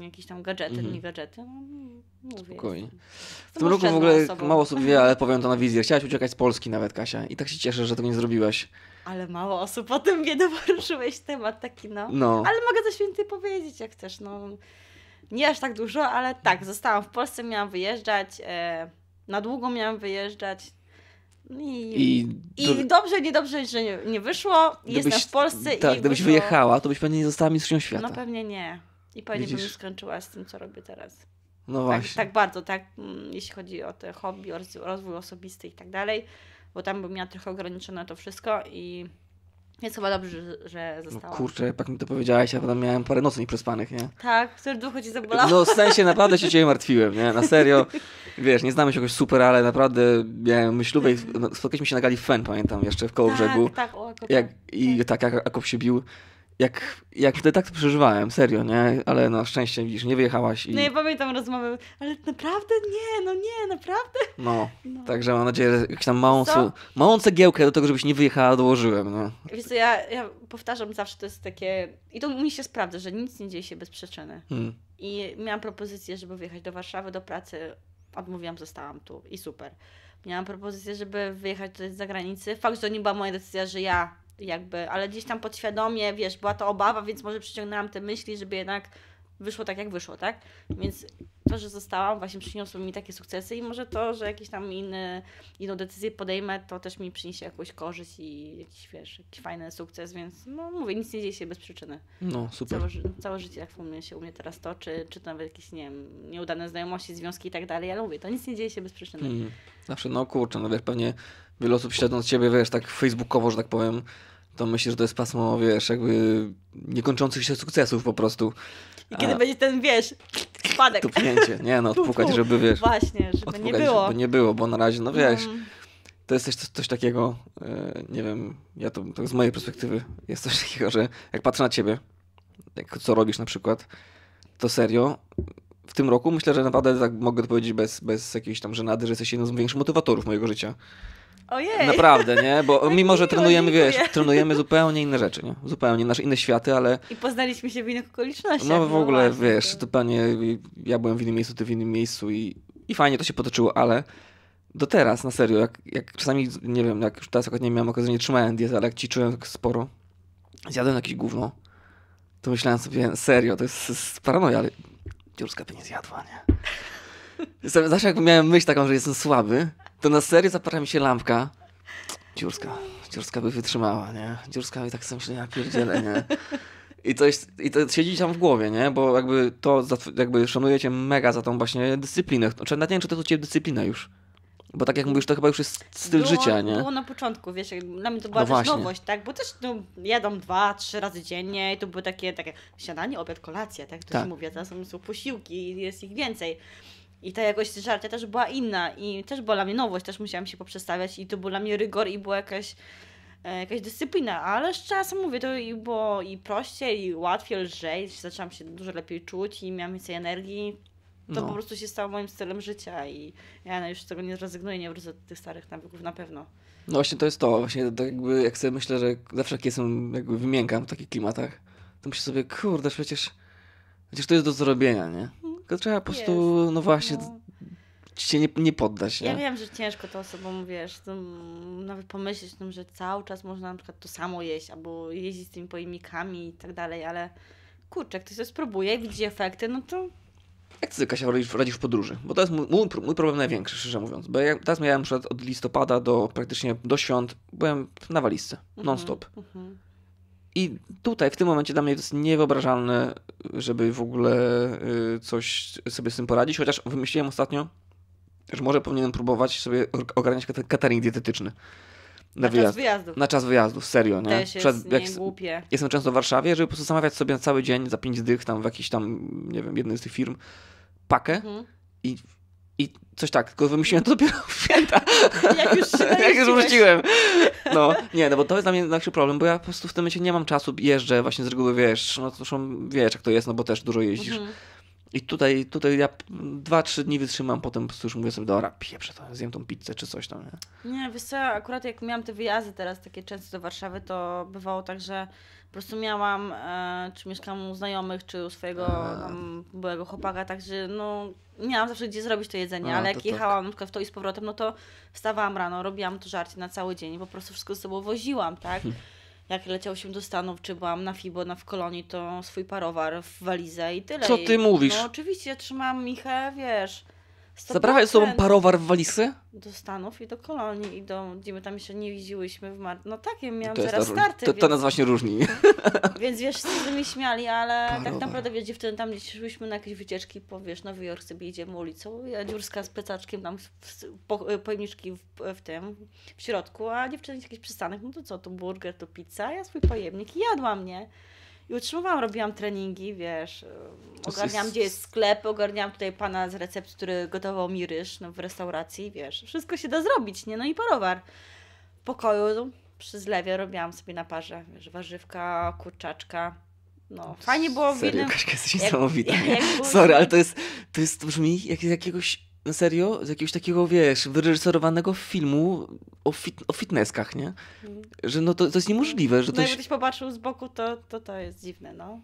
jakieś tam gadżety, mm. nie gadżety. No, mówię, Spokojnie. W tym roku w ogóle osobą. mało osób wie, ale powiem to na wizję. Chciałaś uciekać z Polski nawet, Kasia. I tak się cieszę, że tego nie zrobiłaś. Ale mało osób o tym wie, poruszyłeś no temat taki, no. no. Ale mogę coś więcej powiedzieć, jak chcesz, no. Nie aż tak dużo, ale tak, zostałam w Polsce, miałam wyjeżdżać. E, na długo miałam wyjeżdżać i, I, do... I dobrze, niedobrze, że nie, nie wyszło. Gdybyś, Jestem w Polsce tak, i. gdybyś wyszło... wyjechała, to byś pewnie nie została mistrzynią świata. No pewnie nie. I pewnie Widzisz? bym skończyła z tym, co robię teraz. No tak, właśnie. Tak, bardzo, tak, mm, jeśli chodzi o te hobby, o rozwój osobisty i tak dalej, bo tam bym miała trochę ograniczone to wszystko i więc chyba dobrze, że no została. No kurczę, jak tak mi to powiedziałaś, ja potem miałem parę nocy nieprzespanych, nie? Tak, serducho ci zabolało. No w sensie naprawdę się ciebie martwiłem, nie? Na serio. Wiesz, nie znamy się jakoś super, ale naprawdę miałem myślówę tak. no, spotkaliśmy się na gali Fen, pamiętam, jeszcze w Koło tak, Brzegu. Tak, o, jako, jak, tak. I tak, jak Akop się bił jak, jak wtedy tak to przeżywałem, serio, nie? Ale na szczęście, widzisz, nie wyjechałaś i... No ja pamiętam rozmowę, ale naprawdę nie, no nie, naprawdę. No, no. także mam nadzieję, że jakąś tam małą, su, małą cegiełkę do tego, żebyś nie wyjechała, dołożyłem, no. Wiesz co, ja, ja powtarzam zawsze, to jest takie... I to mi się sprawdza, że nic nie dzieje się bez przyczyny. Hmm. I miałam propozycję, żeby wyjechać do Warszawy do pracy, odmówiłam, zostałam tu i super. Miałam propozycję, żeby wyjechać do zagranicy. Fakt, że to nie była moja decyzja, że ja jakby, ale gdzieś tam podświadomie, wiesz, była to obawa, więc może przyciągnęłam te myśli, żeby jednak wyszło tak, jak wyszło, tak? Więc to, że zostałam, właśnie przyniosło mi takie sukcesy i może to, że jakieś tam inne, inną decyzję podejmę, to też mi przyniesie jakąś korzyść i jakiś, wiesz, jakiś fajny sukces, więc no mówię, nic nie dzieje się bez przyczyny. No, super. Całe, całe życie tak w mnie się u mnie teraz toczy, czy to nawet jakieś, nie wiem, nieudane znajomości, związki i tak dalej, ale mówię, to nic nie dzieje się bez przyczyny. Mm. Zawsze, no kurczę, no wiesz, pewnie wiele osób śledząc ciebie, wiesz, tak facebookowo, że tak powiem, to myślisz, że to jest pasmo, wiesz, jakby niekończących się sukcesów po prostu. I kiedy A. będzie ten, wiesz, spadek. Tupnięcie, nie no, odpukać, żeby wiesz. Właśnie, żeby odpukać, nie było. Żeby nie było, bo na razie, no wiesz, mm. to jest coś, coś takiego, e, nie wiem, ja to, to z mojej perspektywy jest coś takiego, że jak patrzę na ciebie, jak co robisz na przykład, to serio, w tym roku myślę, że naprawdę tak mogę to powiedzieć bez, bez jakiejś tam żenady, że jesteś jednym z większych motywatorów mojego życia. Ojej. Naprawdę, nie? Bo tak mimo, że trenujemy, wiesz, trenujemy zupełnie inne rzeczy, nie? Zupełnie nasze inne światy, ale... I poznaliśmy się w innych okolicznościach. No w no ogóle, no wiesz, to. zupełnie ja byłem w innym miejscu, ty w innym miejscu i, i fajnie to się potoczyło, ale do teraz, na serio, jak, jak czasami, nie wiem, jak już teraz akurat nie miałem okazji, nie trzymałem diety, ale jak ćwiczyłem tak sporo, zjadłem jakieś gówno, to myślałem sobie, serio, to jest, jest paranoja, ale dziurska by nie zjadła, nie? Zawsze jak miałem myśl taką, że jestem słaby, to na serio zapara mi się lampka. Dziurska. Dziurska by wytrzymała, nie? Dziurska i tak sobie myślę, ja pierdzielę, nie? I, coś, I to siedzi tam w głowie, nie? Bo jakby to, jakby szanuję cię mega za tą właśnie dyscyplinę. Znaczy, nawet nie wiem, czy to u ciebie dyscyplina już. Bo tak jak mówisz, to chyba już jest styl było, życia, nie? Było na początku, wiesz, dla mnie to była no też właśnie. nowość, tak? Bo też no, jadam dwa, trzy razy dziennie i to były takie, takie śniadanie, obiad, kolacja, tak? To tak. się mówi, to są posiłki i jest ich więcej. I ta jakość żarcia też była inna i też była dla mnie nowość, też musiałam się poprzestawiać i to był dla mnie rygor i była jakaś, e, jakaś dyscyplina, ale z czasem mówię, to i było i prościej, i łatwiej, lżej, zaczęłam się dużo lepiej czuć i miałam więcej energii. To no. po prostu się stało moim stylem życia i ja już z tego nie zrezygnuję, nie wrócę do tych starych nawyków na pewno. No właśnie to jest to, właśnie jakby jak sobie myślę, że zawsze jak jestem, jakby wymiękam w takich klimatach, to myślę sobie, kurde, przecież, przecież to jest do zrobienia, nie? Mhm. Tylko trzeba po prostu, no właśnie, no. się nie, nie poddać. Nie? Ja wiem, że ciężko to osobom, wiesz, to, nawet pomyśleć tym, że cały czas można na przykład to samo jeść, albo jeździć z tymi pojemnikami i tak dalej, ale kurczę, jak ktoś to spróbuje i widzi efekty, no to jak ty, Kasia, radzisz, radzisz w podróży? Bo to jest mój, mój, mój problem największy, szczerze mówiąc. Bo ja teraz miałem przykład od listopada do praktycznie do świąt, byłem na walizce, mhm, non-stop. Mm -hmm. I tutaj, w tym momencie dla mnie to jest niewyobrażalne, żeby w ogóle y, coś sobie z tym poradzić, chociaż wymyśliłem ostatnio, że może powinienem próbować sobie ogarniać catering dietetyczny. Na, na wyjazd. czas wyjazdów. Na czas wyjazdów, serio, nie? Też Przed, jest jak, głupie. Jestem często w Warszawie, żeby po prostu zamawiać sobie na cały dzień za pięć dych tam w jakiejś tam, nie wiem, jednej z tych firm pakę mhm. i i coś tak, tylko wymyśliłem to dopiero w święta. Jak już Jak już wróciłem. No, nie, no bo to jest dla mnie największy problem, bo ja po prostu w tym momencie nie mam czasu, jeżdżę właśnie z reguły, wiesz, no to zresztą wiesz jak to jest, no bo też dużo jeździsz. Mhm. I tutaj, tutaj ja dwa, trzy dni wytrzymam, potem po prostu już mówię sobie, dobra, pieprzę to, zjem tą pizzę czy coś tam, nie? Nie, wiesz co, akurat jak miałam te wyjazdy teraz takie często do Warszawy, to bywało tak, że prostu miałam, e, czy mieszkałam u znajomych, czy u swojego tam, byłego chłopaka, także no miałam zawsze gdzie zrobić to jedzenie, A, ale to jak tak. jechałam na przykład w to i z powrotem, no to wstawałam rano, robiłam to żarcie na cały dzień, po prostu wszystko ze sobą woziłam, tak? Hmm. jak leciał się do Stanów, czy byłam na FIBO, na w kolonii, to swój parowar w walizę i tyle. Co ty mówisz? No oczywiście, trzymam Michę, wiesz, Zabrałeś sobą parowar w walizy? Do Stanów i do Kolonii i do, gdzie my tam jeszcze nie widziłyśmy w marcu. No tak ja no miałam teraz ta, starty. To, to nas właśnie różni. Więc wiesz, z tymi śmiali, ale parowar. tak naprawdę wiesz, dziewczyny tam gdzieś szliśmy na jakieś wycieczki, wiesz, Nowy Jork sobie idziemy ulicą, ja dziurska z plecaczkiem tam pojemniczki w, w, tym, w środku, a dziewczyny jakiś przystanek, no to co, to burger, to pizza, ja swój pojemnik i jadłam, nie? i utrzymywałam, robiłam treningi, wiesz, ogarniam gdzie jest sklep, ogarniałam tutaj pana z recept, który gotował mi ryż no, w restauracji, wiesz, wszystko się da zrobić, nie? No i porowar, W pokoju przy zlewie robiłam sobie na parze, wiesz, warzywka, kurczaczka, no, fajnie było Serio, w jednym... Kaśka, jesteś niesamowita. Jak, jak Sorry, ale to jest, to jest, to brzmi jak jakiegoś serio, z jakiegoś takiego, wiesz, wyreżyserowanego filmu o, fit, o fitnesskach, nie? Mhm. Że no to, to jest niemożliwe, że no to... No jakbyś popatrzył z boku, to, to to jest dziwne, no.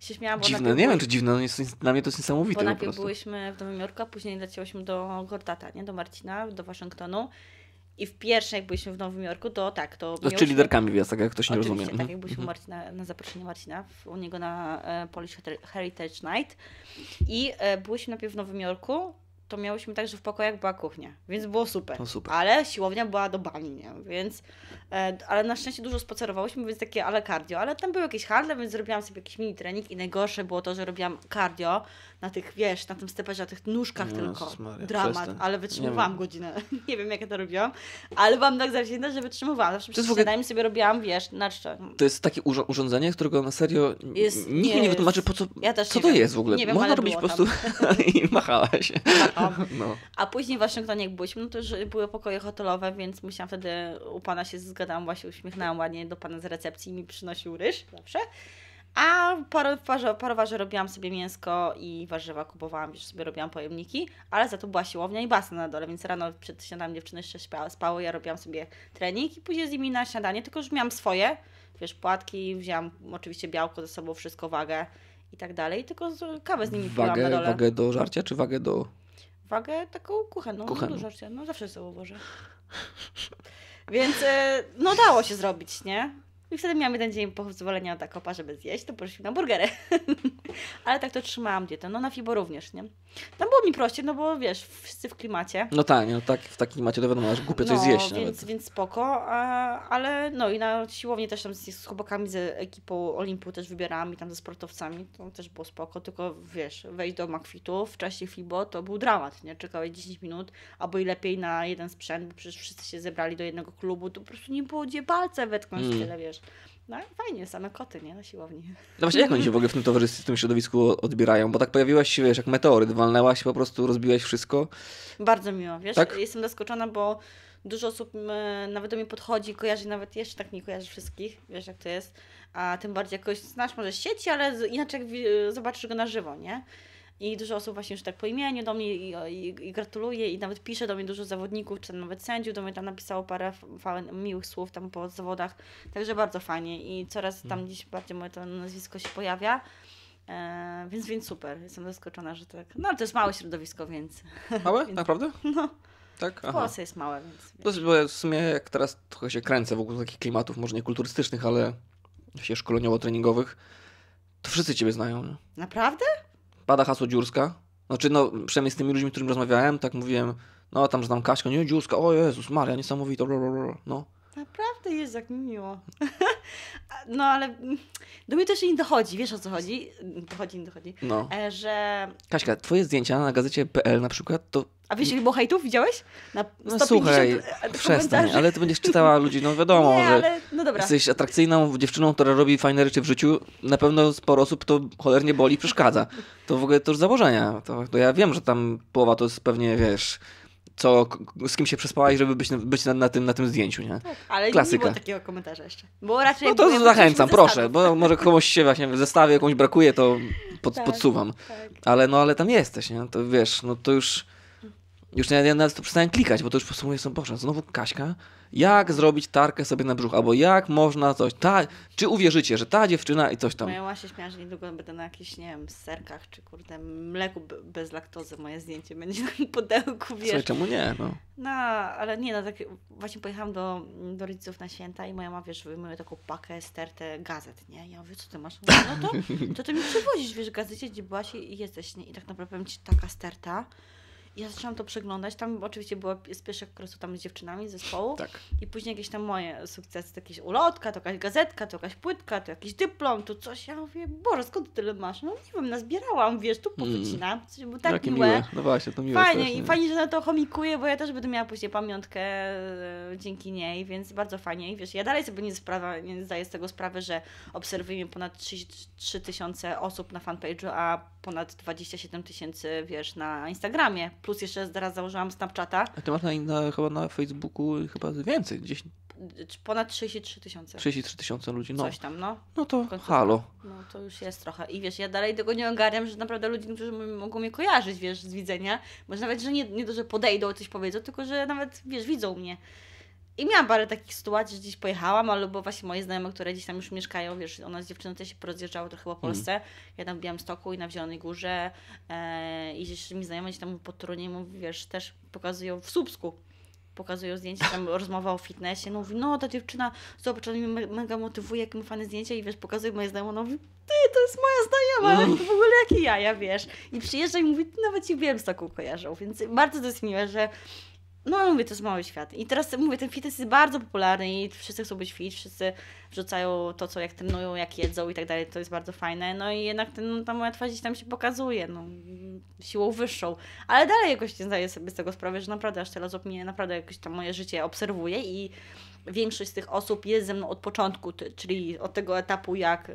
Się śmiałam, bo dziwne, nie wiem czy dziwne, no jest, dla mnie to jest niesamowite Bo najpierw byłyśmy w Nowym Jorku, a później leciałyśmy do Gordata, nie? Do Marcina, do Waszyngtonu. I w pierwszej, jak byliśmy w Nowym Jorku, to tak, to... to liderkami gwiazd, tak jak ktoś nie rozumie. Mhm. tak jak byliśmy mhm. Marcina, na zaproszenie Marcina, u niego na e, Polish Heritage Night. I e, byłyśmy najpierw w Nowym Jorku, to miałyśmy tak, że w pokojach była kuchnia, więc było super. No super. Ale siłownia była do bani, nie? więc... E, ale na szczęście dużo spacerowałyśmy, więc takie ale cardio. Ale tam były jakieś handle, więc zrobiłam sobie jakiś mini trening i najgorsze było to, że robiłam cardio na tych, wiesz, na tym steperze, na tych nóżkach tylko. Maria, Dramat, ale wytrzymywałam nie godzinę. nie wiem, jak ja to robiłam, ale mam tak zawzięte, że wytrzymywałam. Zawsze przed ogóle... sobie robiłam, wiesz, na czcze. To jest takie urządzenie, którego na serio jest, nikt nie, mi nie wytłumaczy, po co, ja co to wiem. jest w ogóle. Nie wiem, Można robić po prostu i machałaś. No. A później w Waszyngtonie, jak byliśmy, no to już były pokoje hotelowe, więc musiałam wtedy u Pana się zgadałam, właśnie uśmiechnęłam ładnie do Pana z recepcji i mi przynosił ryż zawsze. A parę, parę, parę warzyw robiłam sobie mięsko i warzywa kupowałam, już sobie robiłam pojemniki, ale za to była siłownia i basen na dole, więc rano przed śniadaniem dziewczyny jeszcze spały, spały, ja robiłam sobie trening i później z nimi na śniadanie, tylko już miałam swoje, wiesz, płatki, wzięłam oczywiście białko ze sobą, wszystko, wagę i tak dalej, tylko kawę z nimi wagę, na dole. Wagę do żarcia czy wagę do... Wagę taką kuchenną, no, kuchenną. do żarcia, no zawsze sobie ułożę. Więc e, no dało się zrobić, nie? I wtedy miałam jeden dzień pozwolenia od akopa, żeby zjeść, to poszliśmy na burgery. Ale tak to trzymałam dietę. No na FIBO również, nie? Tam było mi prościej, no bo wiesz, wszyscy w klimacie. No tak, no tak, w takim klimacie to wiadomo, aż głupie coś no, zjeść więc, nawet. więc spoko. ale no i na siłowni też tam z, z chłopakami, z ekipą Olimpu też wybierałam i tam ze sportowcami, to też było spoko, tylko wiesz, wejść do makwitu w czasie FIBO to był dramat, nie? Czekałeś 10 minut, albo i lepiej na jeden sprzęt, bo przecież wszyscy się zebrali do jednego klubu, to po prostu nie było gdzie palce wetknąć mm. tyle, wiesz. No fajnie, same koty, nie? Na siłowni. No właśnie, jak oni się w ogóle w tym towarzystwie, w tym środowisku odbierają? Bo tak pojawiłaś się, wiesz, jak meteoryt, walnęłaś po prostu, rozbiłaś wszystko. Bardzo miło, wiesz? Tak? Jestem zaskoczona, bo dużo osób nawet do mnie podchodzi, kojarzy nawet, jeszcze tak nie kojarzy wszystkich, wiesz jak to jest, a tym bardziej jakoś znasz może sieci, ale inaczej jak zobaczysz go na żywo, nie? I dużo osób właśnie już tak po imieniu do mnie i, i, i gratuluje i nawet pisze do mnie dużo zawodników, czy nawet sędziów do mnie tam napisało parę miłych słów tam po zawodach. Także bardzo fajnie i coraz tam dziś mhm. gdzieś bardziej moje to nazwisko się pojawia. E, więc, więc super, jestem zaskoczona, że tak. No ale to jest małe środowisko, więc. Małe? więc, Naprawdę? No. Tak? W Polsce jest małe, więc. Bo w sumie jak teraz trochę się kręcę wokół takich klimatów, może nie kulturystycznych, ale się szkoleniowo-treningowych, to wszyscy ciebie znają. Nie? Naprawdę? pada hasło Dziurska. Znaczy, no, przynajmniej z tymi ludźmi, z którymi rozmawiałem, tak mówiłem, no tam znam Kaśkę, nie, Dziurska, o Jezus Maria, niesamowite, no. Naprawdę jest jak miło. No ale do mnie też nie dochodzi, wiesz o co chodzi? Dochodzi, nie dochodzi. No. E, że... Kaśka, twoje zdjęcia na gazecie PL na przykład, to a wiesz, ile było hejtów? Widziałeś? Na no słuchaj, przestań, ale ty będziesz czytała ludzi, no wiadomo, nie, że ale, no jesteś atrakcyjną dziewczyną, która robi fajne rzeczy w życiu. Na pewno sporo osób to cholernie boli i przeszkadza. To w ogóle to już założenia. To, to ja wiem, że tam połowa to jest pewnie, wiesz co, z kim się przespałaś, żeby być, być na, na, tym, na tym zdjęciu, nie? Tak, ale Klasyka. nie było takiego komentarza jeszcze. Bo raczej no to zachęcam, proszę, bo może komuś się właśnie w zestawie jakąś brakuje, to pod, tak, podsuwam. Tak. Ale no, ale tam jesteś, nie? To wiesz, no to już już ja, ja nawet to przestałem klikać, bo to już po prostu mówię sobie, Boże, znowu Kaśka? Jak zrobić tarkę sobie na brzuch? Albo jak można coś, ta, czy uwierzycie, że ta dziewczyna i coś tam. Moja właśnie śmiałam, że niedługo będę na jakichś, nie wiem, serkach, czy kurde, mleku bez laktozy moje zdjęcie będzie na pudełku, wiesz. Słuchaj, czemu nie, no. No, ale nie, no tak właśnie pojechałam do, do rodziców na święta i moja ma, wiesz, wyjmuje taką pakę, stertę gazet, nie? Ja mówię, co ty masz? Mówię, no to, to ty mi przywozisz, wiesz, gazecie, gdzie byłaś i jesteś, nie? I tak naprawdę powiem ci, taka sterta, ja zaczęłam to przeglądać. Tam oczywiście była z pierwszych okresu tam z dziewczynami z zespołu. Tak. I później jakieś tam moje sukcesy, to jakieś ulotka, to jakaś gazetka, to jakaś płytka, to jakiś dyplom, to coś. Ja mówię, Boże, skąd tyle masz? No nie wiem, nazbierałam, wiesz, tu powycinam. Mm. Coś było tak Jakie miłe. miłe. No właśnie, to miłe. Fajnie strasznie. i fajnie, że na to chomikuję, bo ja też będę miała później pamiątkę e, dzięki niej, więc bardzo fajnie. I wiesz, ja dalej sobie nie, sprawa, nie zdaję z tego sprawy, że obserwujemy ponad 3 tysiące osób na fanpage'u, a ponad 27 tysięcy, wiesz, na Instagramie plus jeszcze zaraz założyłam Snapchata. A ty masz na, na, chyba na Facebooku chyba więcej, gdzieś... Ponad 33 tysiące. 33 tysiące ludzi, no. Coś tam, no. No to halo. No to już jest trochę. I wiesz, ja dalej tego nie ogarniam, że naprawdę ludzie, którzy mogą mnie kojarzyć, wiesz, z widzenia, może nawet, że nie, nie to, że podejdą, coś powiedzą, tylko, że nawet, wiesz, widzą mnie. I miałam parę takich sytuacji, że gdzieś pojechałam, albo właśnie moje znajome, które gdzieś tam już mieszkają, wiesz, ona z dziewczyną też się porozjeżdżały trochę po mhm. Polsce. Mm. Ja tam w Białymstoku i na Zielonej Górze e, i gdzieś mi znajomi gdzieś tam po Torunie, mówi, wiesz, też pokazują w Słupsku pokazują zdjęcia, tam rozmowa o fitnessie, no mówi, no ta dziewczyna, zobacz, ona mnie mega motywuje, jakie ma fajne zdjęcie, i wiesz, pokazuje moje znajomo, no mówi, ty, to jest moja znajoma, ale w ogóle jakie jaja, wiesz. I przyjeżdża i mówi, nawet ci w Stoku kojarzą, więc bardzo to jest miłe, że no, mówię, to jest mały świat. I teraz mówię, ten fitness jest bardzo popularny i wszyscy chcą być fit, wszyscy wrzucają to, co jak trenują, jak jedzą i tak dalej, to jest bardzo fajne. No i jednak ten, no, ta moja twarz gdzieś tam się pokazuje, no, siłą wyższą. Ale dalej jakoś nie zdaję sobie z tego sprawy, że naprawdę aż tyle osób mnie naprawdę jakoś tam moje życie obserwuje i większość z tych osób jest ze mną od początku, czyli od tego etapu, jak y,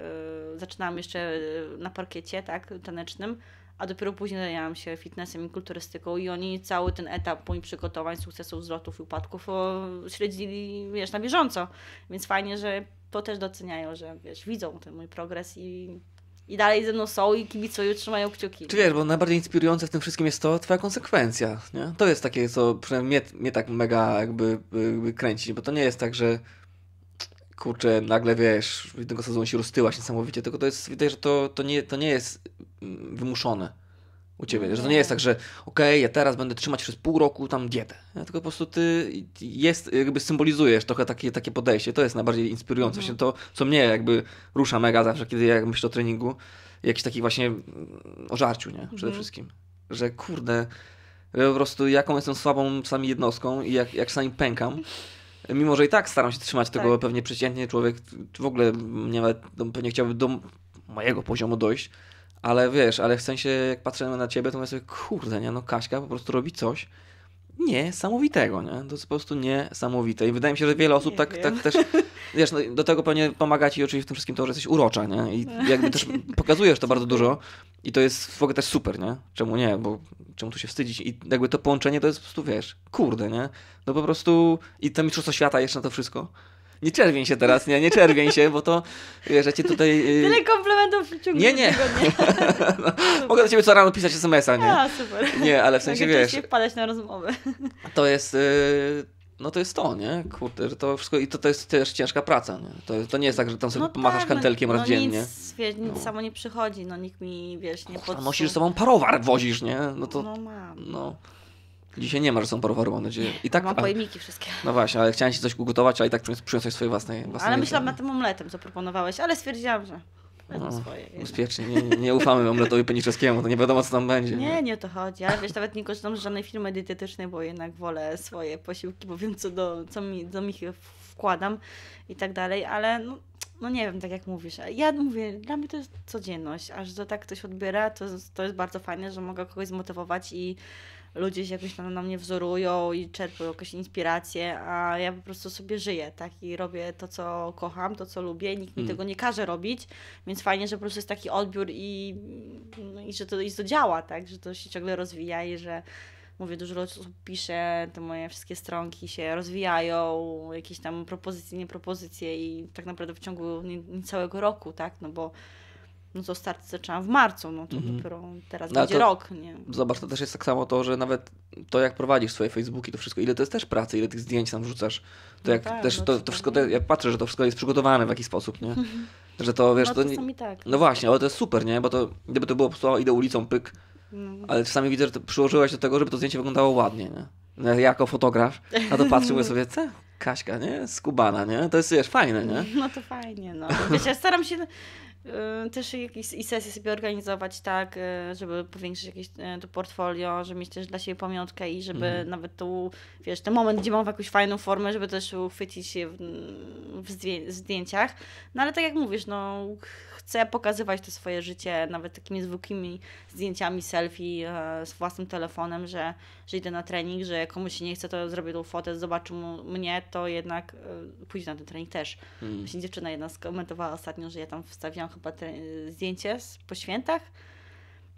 zaczynałam jeszcze e, na parkiecie, tak, tanecznym a dopiero później zajęłam się fitnessem i kulturystyką i oni cały ten etap moich przygotowań, sukcesów, zlotów i upadków o, śledzili, wiesz, na bieżąco. Więc fajnie, że to też doceniają, że wiesz, widzą ten mój progres i, i dalej ze mną są i kibicują, trzymają kciuki. Czy wiesz, bo najbardziej inspirujące w tym wszystkim jest to twoja konsekwencja, nie? To jest takie, co przynajmniej mnie, mnie tak mega jakby, jakby kręci, bo to nie jest tak, że kurczę, nagle wiesz, jednego sezonu się roztyłaś niesamowicie, tylko to jest, widać, że to, to, nie, to nie jest Mm, wymuszone u ciebie. No że to tak. nie jest tak, że okej, okay, ja teraz będę trzymać przez pół roku tam dietę. Ja tylko po prostu ty jest, jakby symbolizujesz trochę takie, takie podejście. To jest najbardziej inspirujące. Mhm. To, co mnie jakby rusza mega zawsze, kiedy ja myślę o treningu, jakiś taki właśnie mm, o żarciu, nie? Przede mhm. wszystkim. Że kurde, po prostu jaką jestem słabą sami jednostką i jak, jak sami pękam. Mimo, że i tak staram się trzymać tego tak. pewnie przeciętnie człowiek, w ogóle nawet no, pewnie chciałby do mojego poziomu dojść, ale wiesz, ale w sensie, jak patrzę na ciebie, to mówię sobie, kurde, nie, no Kaśka po prostu robi coś niesamowitego, nie? To jest po prostu niesamowite. I wydaje mi się, że wiele osób tak, tak, też, wiesz, no, do tego pewnie pomaga ci oczywiście w tym wszystkim to, że jesteś urocza, nie? I jakby też pokazujesz to bardzo dużo i to jest w ogóle też super, nie? Czemu nie? Bo czemu tu się wstydzić? I jakby to połączenie to jest po prostu, wiesz, kurde, nie? No po prostu i te Mistrzostwo Świata jeszcze na to wszystko. Nie czerwień się teraz, nie, nie czerwień się, bo to, wiesz, cię tutaj... Y, Tyle komplementów w ciągu Nie, nie. no, mogę do ciebie co rano pisać smsa, nie? A, super. Nie, ale w sensie, tak, wiesz... Mogę wpadać na rozmowy. To jest... Yy no to jest to, nie? Kurde, że to wszystko i to, to jest też ciężka praca, nie? To, to nie jest tak, że tam sobie no pomachasz tak, kantelkiem no, raz no dziennie. Nic, wiesz, nic no. samo nie przychodzi, no nikt mi, wiesz, nie podsuwa. Nosisz sobą parowar, wozisz, nie? No to... No mam. No. Dzisiaj nie ma, że są browaru, mam nadzieję. I tak, Mam ale, pojemniki wszystkie. No właśnie, ale chciałem ci coś ugotować, ale i tak przyniosłeś swoje własne, własne Ale myślałam na tym omletem, co proponowałeś, ale stwierdziłam, że no, swoje. Jednak. Bezpiecznie, nie, nie ufamy omletowi peniczewskiemu, to nie wiadomo co tam będzie. Nie, nie o to chodzi, ja wiesz, nawet nie korzystam z żadnej firmy dietetycznej, bo jednak wolę swoje posiłki, bo wiem co, do, co mi, do nich wkładam i tak dalej, ale no, no nie wiem, tak jak mówisz. Ja mówię, dla mnie to jest codzienność, aż że tak ktoś odbiera, to, to jest bardzo fajne, że mogę kogoś zmotywować i ludzie się jakoś tam na mnie wzorują i czerpią jakieś inspiracje, a ja po prostu sobie żyję, tak? I robię to, co kocham, to, co lubię, nikt mi mm. tego nie każe robić, więc fajnie, że po prostu jest taki odbiór i, no, i że to, i to działa, tak? Że to się ciągle rozwija i że mówię, dużo osób pisze, te moje wszystkie stronki się rozwijają, jakieś tam propozycje, niepropozycje i tak naprawdę w ciągu całego roku, tak? No bo no to start zaczęłam w marcu, no to mhm. dopiero teraz no, będzie to, rok. Nie? Zobacz, to też jest tak samo to, że nawet to jak prowadzisz swoje Facebooki, to wszystko, ile to jest też pracy, ile tych zdjęć tam wrzucasz, to no jak tak, też no to, to, tak, wszystko, to no. ja patrzę, że to wszystko jest przygotowane w jakiś sposób, nie? Że to wiesz, no, to, nie, tak. no właśnie, ale to jest super, nie? Bo to gdyby to było po prostu idę ulicą, pyk, no. ale czasami widzę, że to przyłożyłaś do tego, żeby to zdjęcie wyglądało ładnie, nie? jako fotograf a to patrzę, mówię sobie, co? Kaśka, nie? Skubana, nie? To jest, wiesz, fajne, nie? No to fajnie, no. Wiesz, ja staram się Y, też jakieś i sesje sobie organizować tak, y, żeby powiększyć jakieś y, to portfolio, żeby mieć też dla siebie pamiątkę i żeby mm. nawet tu, wiesz, ten moment, gdzie mam jakąś fajną formę, żeby też uchwycić się w, w zdjęciach. No ale tak jak mówisz, no chce pokazywać to swoje życie nawet takimi zwykłymi zdjęciami selfie e, z własnym telefonem, że, że idę na trening, że komuś się nie chce, to zrobię tą fotę, zobaczy mu, mnie, to jednak e, pójdzie na ten trening też. Hmm. Właśnie dziewczyna jedna skomentowała ostatnio, że ja tam wstawiłam chyba e, zdjęcie po świętach,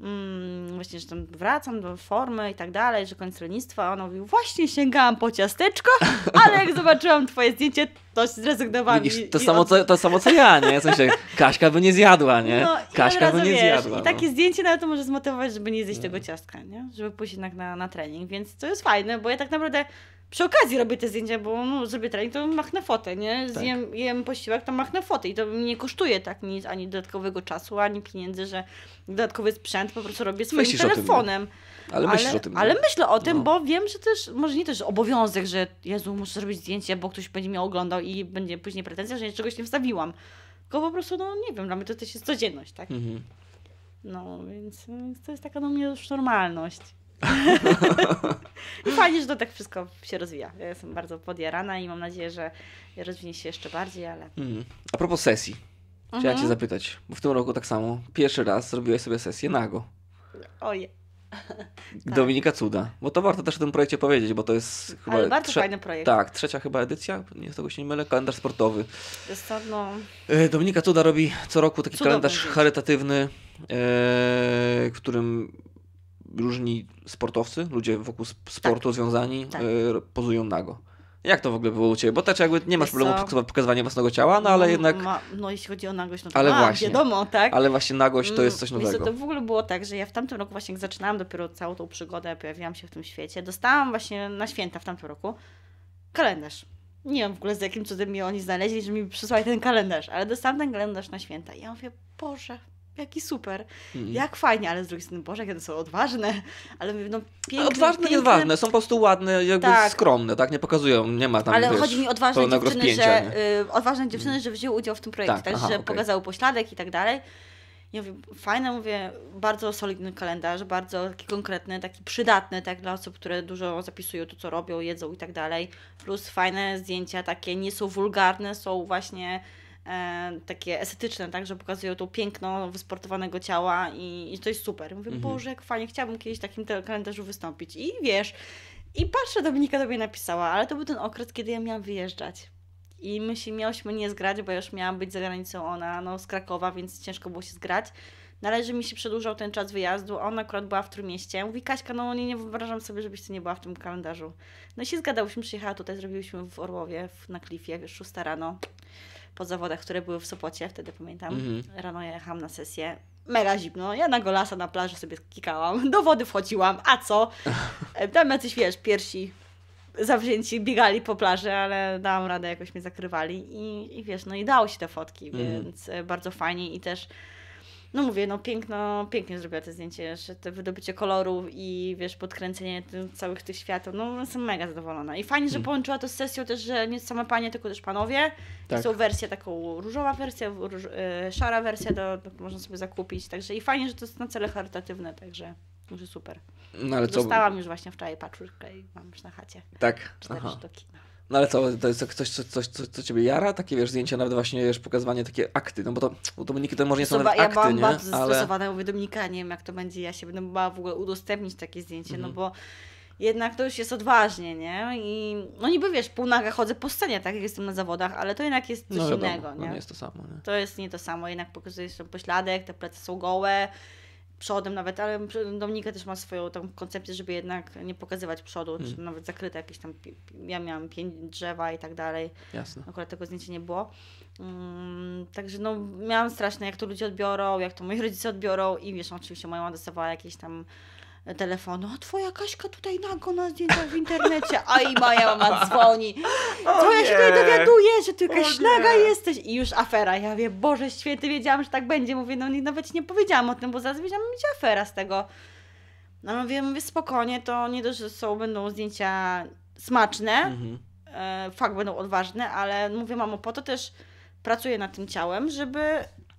mm, właśnie, że tam wracam do formy i tak dalej, że koniec rolnictwa. a ona mówi, właśnie sięgałam po ciasteczko, ale jak zobaczyłam twoje zdjęcie, to zrezygnowałam. Widzisz, to, i, samo, od... co, to samo co ja, nie? W sensie, Kaśka by nie zjadła, nie? No, Kaśka by nie wiesz, zjadła. I no. takie no. zdjęcie nawet może zmotywować, żeby nie zjeść no. tego ciastka, nie? Żeby pójść jednak na, na trening, więc to jest fajne, bo ja tak naprawdę przy okazji robię te zdjęcia, bo no, zrobię trening, to machnę fotę, nie? Tak. Zjem tak. jem posiłek, to machnę fotę i to mi nie kosztuje tak nic, ani dodatkowego czasu, ani pieniędzy, że dodatkowy sprzęt po prostu robię swoim myślisz telefonem. Tym, ale, ale, myślisz o tym. Ale nie? myślę o tym, no. bo wiem, że też, może nie też obowiązek, że Jezu, muszę zrobić zdjęcie, bo ktoś będzie mnie oglądał i będzie później pretensja, że czegoś nie wstawiłam. Tylko po prostu, no nie wiem, dla mnie to też jest codzienność, tak? Mhm. No, więc, więc to jest taka do mnie już normalność. I fajnie, że to tak wszystko się rozwija. Ja jestem bardzo podjarana i mam nadzieję, że rozwinie się jeszcze bardziej, ale... Mm. A propos sesji, Chciałam mhm. Cię zapytać, bo w tym roku tak samo, pierwszy raz zrobiłeś sobie sesję nago. Oje. Dominika Cuda, bo to warto też o tym projekcie powiedzieć, bo to jest chyba... Ale bardzo trze... fajny projekt. Tak, trzecia chyba edycja, nie z tego się nie mylę, kalendarz sportowy. Zasadno... E, Dominika Cuda robi co roku taki Cudowny kalendarz charytatywny, e, którym różni sportowcy, ludzie wokół tak. sportu tak. związani tak. Y, pozują nago. Jak to w ogóle było u Ciebie? Bo też jakby nie masz Wiesz problemu co? pokazywania własnego ciała, no ale no, jednak... Ma, no jeśli chodzi o nagość, no to ale ma, właśnie, wiadomo, tak? Ale właśnie nagość to jest mm, coś nowego. Wiesz, to w ogóle było tak, że ja w tamtym roku właśnie jak zaczynałam dopiero całą tą przygodę, pojawiłam się w tym świecie, dostałam właśnie na święta w tamtym roku kalendarz. Nie wiem w ogóle z jakim cudem mi oni znaleźli, że mi przysłali ten kalendarz, ale dostałam ten kalendarz na święta. I ja mówię, Boże, jaki super, mm. jak fajnie, ale z drugiej strony, Boże, kiedy są odważne, ale mówię, no piękne. No, odważne, piękne... odważne, są po prostu ładne, jakby tak. skromne, tak, nie pokazują, nie ma tam, Ale wiesz, chodzi mi o odważne dziewczyny, że, y, odważne dziewczyny, że wzięły udział w tym projekcie, tak, tak aha, że okay. pokazały pośladek i tak dalej. Ja mówię, fajne, mówię, bardzo solidny kalendarz, bardzo taki konkretny, taki przydatny, tak, dla osób, które dużo zapisują to, co robią, jedzą i tak dalej. Plus fajne zdjęcia, takie nie są wulgarne, są właśnie E, takie estetyczne, tak, że pokazują to piękno wysportowanego ciała i, i to jest super. Mówię, mhm. Boże, jak fajnie, chciałabym kiedyś w takim kalendarzu wystąpić. I wiesz, i patrzę, Dominika do mnie napisała, ale to był ten okres, kiedy ja miałam wyjeżdżać. I my się miałyśmy nie zgrać, bo już miałam być za granicą, ona no, z Krakowa, więc ciężko było się zgrać. Należy mi się przedłużał ten czas wyjazdu, ona akurat była w Trójmieście. Mówi, Kaśka, no nie, nie wyobrażam sobie, żebyś ty nie była w tym kalendarzu. No i się zgadałyśmy, przyjechała tutaj, zrobiliśmy w Orłowie, w, na Klifie, już 6 rano po zawodach, które były w Sopocie, wtedy pamiętam. Mhm. Rano jechałam na sesję, mega zimno, ja na golasa na plaży sobie kikałam, do wody wchodziłam, a co? E, tam jacyś, wiesz, piersi zawzięci biegali po plaży, ale dałam radę, jakoś mnie zakrywali i, i wiesz, no i dało się te fotki, mhm. więc e, bardzo fajnie i też no mówię, no piękno, pięknie zrobiła te zdjęcie, że to wydobycie kolorów i wiesz, podkręcenie tych, całych tych światów, no jestem mega zadowolona. I fajnie, że hmm. połączyła to z sesją też, że nie same panie, tylko też panowie. Tak. Są wersje, taką różowa wersja, róż, yy, szara wersja, do, do, można sobie zakupić, także i fajnie, że to jest na cele charytatywne, także... Może super. No, ale Dostałam co... już właśnie wczoraj patchwork i mam już na chacie. Tak. Cztery Aha. sztuki. No ale co, to jest coś, co, coś, co, co ciebie jara? Takie wiesz, zdjęcia, nawet właśnie wiesz, pokazywanie takie akty, no bo to u Dominiki to może nie są Zobacz, nawet ja akty, nie? bardzo ale... zestresowana, u Dominika, nie wiem jak to będzie, ja się będę bała w ogóle udostępnić takie zdjęcie, mm -hmm. no mhm. bo jednak to już jest odważnie, nie? I no niby wiesz, półnaga chodzę po scenie, tak jak jestem na zawodach, ale to jednak jest coś no, innego, no nie? No nie jest to samo, nie? To jest nie to samo, jednak pokazujesz ten pośladek, te plecy są gołe, przodem nawet, ale Dominika też ma swoją tą koncepcję, żeby jednak nie pokazywać przodu, hmm. czy mm. nawet zakryte jakieś tam, ja miałam pięć drzewa i tak dalej. Jasne. Akurat tego zdjęcia nie było. Um, także no miałam straszne, jak to ludzie odbiorą, jak to moi rodzice odbiorą i wiesz, oczywiście moja mama dostawała jakieś tam telefonu. A twoja Kaśka tutaj nago na zdjęciach w internecie. A i moja mama dzwoni. Twoja ja się tutaj dowiaduje, że ty jakaś naga jesteś. I już afera. Ja wie, Boże święty, wiedziałam, że tak będzie. Mówię, no nawet nie powiedziałam o tym, bo zaraz wiedziałam, będzie afera z tego. No mówię, mówię, spokojnie, to nie dość, że są, będą zdjęcia smaczne, mhm. E, fakt będą odważne, ale mówię, mamo, po to też pracuję nad tym ciałem, żeby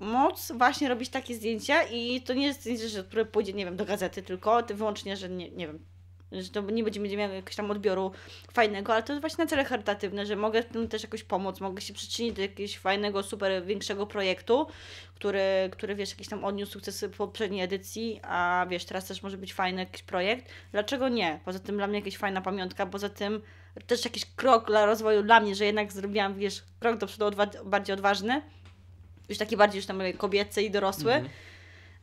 móc właśnie robić takie zdjęcia i to nie jest zdjęcie, że które pójdzie, nie wiem, do gazety, tylko wyłącznie, że nie, nie wiem, że to nie będziemy miało jakiegoś tam odbioru fajnego, ale to jest właśnie na cele charytatywne, że mogę w tym też jakoś pomóc, mogę się przyczynić do jakiegoś fajnego, super większego projektu, który, który wiesz, jakiś tam odniósł sukcesy w poprzedniej edycji, a wiesz, teraz też może być fajny jakiś projekt. Dlaczego nie? Poza tym dla mnie jakaś fajna pamiątka, poza tym też jakiś krok dla rozwoju dla mnie, że jednak zrobiłam, wiesz, krok do przodu odwa bardziej odważny, już taki bardziej już tam kobiecy i dorosły. Mhm.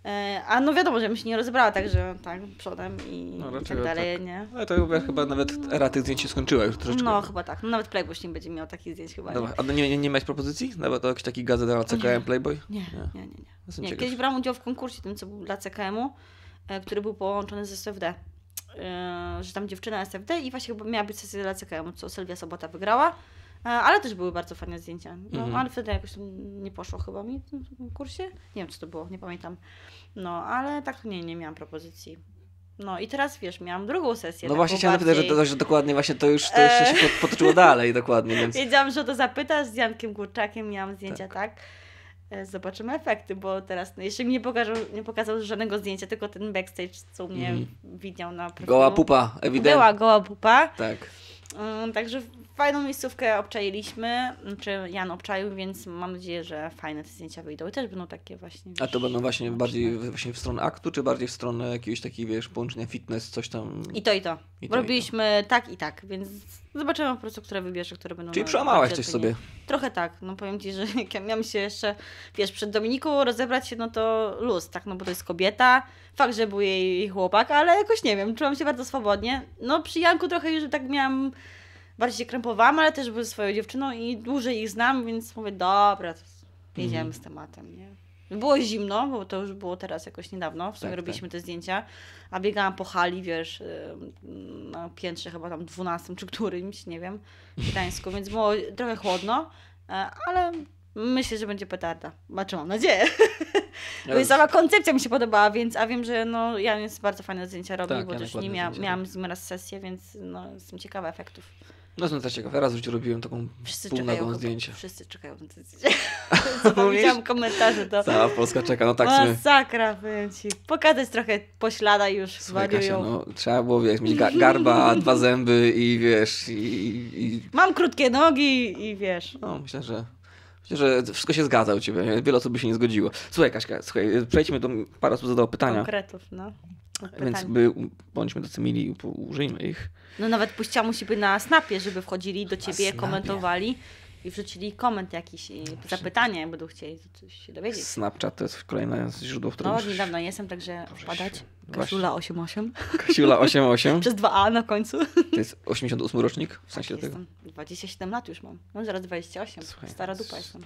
E, a no wiadomo, żebym się nie rozebrała także tak przodem i, no, i tak, tak dalej, tak. nie? Ale to chyba, chyba nawet era tych zdjęć się skończyła już troszeczkę. No chyba tak. No, nawet Playboy nie będzie miał takich zdjęć chyba. Dobra. Nie. A nie, nie, nie miałeś propozycji? Nawet jakiś taki gazet dla CKM Playboy? Nie, nie, nie. nie, nie. nie. Kiedyś brałam udział w konkursie tym, co był dla CKM-u, e, który był połączony z SFD. E, że tam dziewczyna SFD i właśnie miała być sesja dla CKM, co Sylwia Sobota wygrała. E, ale też były bardzo fajne zdjęcia. No, mhm. Ale wtedy jakoś nie poszło chyba mi w tym kursie. Nie wiem, co to było, nie pamiętam. No, ale tak nie, nie miałam propozycji. No i teraz wiesz, miałam drugą sesję. No właśnie chciałam bardziej... zapytać, że, że dokładnie właśnie to już, to już e. się potoczyło dalej dokładnie. Więc... Wiedziałam, że to zapytasz z Jankiem Kurczakiem, miałam zdjęcia, tak? tak? E, zobaczymy efekty, bo teraz no, jeszcze mi nie pokazał, nie pokazał żadnego zdjęcia, tylko ten backstage, co mnie mm. widział na profilu. Goła pupa, ewidentnie. Była goła pupa. Tak. Um, także fajną miejscówkę obczailiśmy, czy znaczy Jan obczaił, więc mam nadzieję, że fajne te zdjęcia wyjdą i też będą takie właśnie. A to będą właśnie bardziej właśnie w stronę aktu, czy bardziej w stronę jakiegoś takiego, wiesz, połączenia fitness, coś tam. I to i to. I to Robiliśmy i to. tak i tak, więc zobaczymy po prostu, które wybierze, które będą. Czyli przełamałeś coś sobie. Trochę tak, no powiem ci, że jak ja miałam się jeszcze, wiesz, przed Dominiką rozebrać się, no to luz, tak, no bo to jest kobieta, fakt, że był jej chłopak, ale jakoś nie wiem, czułam się bardzo swobodnie. No przy Janku trochę już tak miałam bardziej krępowałam, ale też byłem swoją dziewczyną i dłużej ich znam, więc mówię, dobra, jedziemy mm. z mhm. tematem, nie? Było zimno, bo to już było teraz jakoś niedawno, w sumie tak, robiliśmy tak. te zdjęcia, a biegałam po hali, wiesz, na piętrze chyba tam 12 czy którymś, nie wiem, w Gdańsku, więc było trochę chłodno, e, ale myślę, że będzie petarda. Znaczy mam nadzieję. Ja Sama koncepcja mi się podobała, więc, a wiem, że no, Jan jest bardzo fajne zdjęcia robię, tak, bo ja też nie miałam z nim raz sesję, więc no, jestem ciekawa efektów. No to też ciekaw. raz w życiu robiłem taką Wszyscy półnagą zdjęcie. Wszyscy czekają na zdjęcie. Widziałam komentarze do... Cała Polska czeka, no tak sobie. Masakra, powiem ci. Pokazać trochę poślada już, Słuchaj, Kasia, no, trzeba było, wiesz, mieć garba, dwa zęby i wiesz, i, i... Mam krótkie nogi i wiesz. No, myślę, że że wszystko się zgadza u ciebie. Wiele osób by się nie zgodziło. Słuchaj, Kaśka, słuchaj, przejdźmy do. paru osób zadało pytania. Konkretów, no. Pytanie. Więc by, bądźmy tacy mili, użyjmy ich. No nawet puścia musi być na snapie, żeby wchodzili do ciebie, komentowali i wrzucili koment jakiś i no zapytanie, będą chcieli coś się dowiedzieć. Snapchat to jest kolejne źródło, w którym... No, niedawno jestem, także Dobrze, wpadać. Kasiula88. Kasiula88. Przez 2A na końcu. To jest 88 rocznik? W sensie tak, tego? 27 lat już mam. Mam no, zaraz 28. Słuchaj, Stara dupa jestem.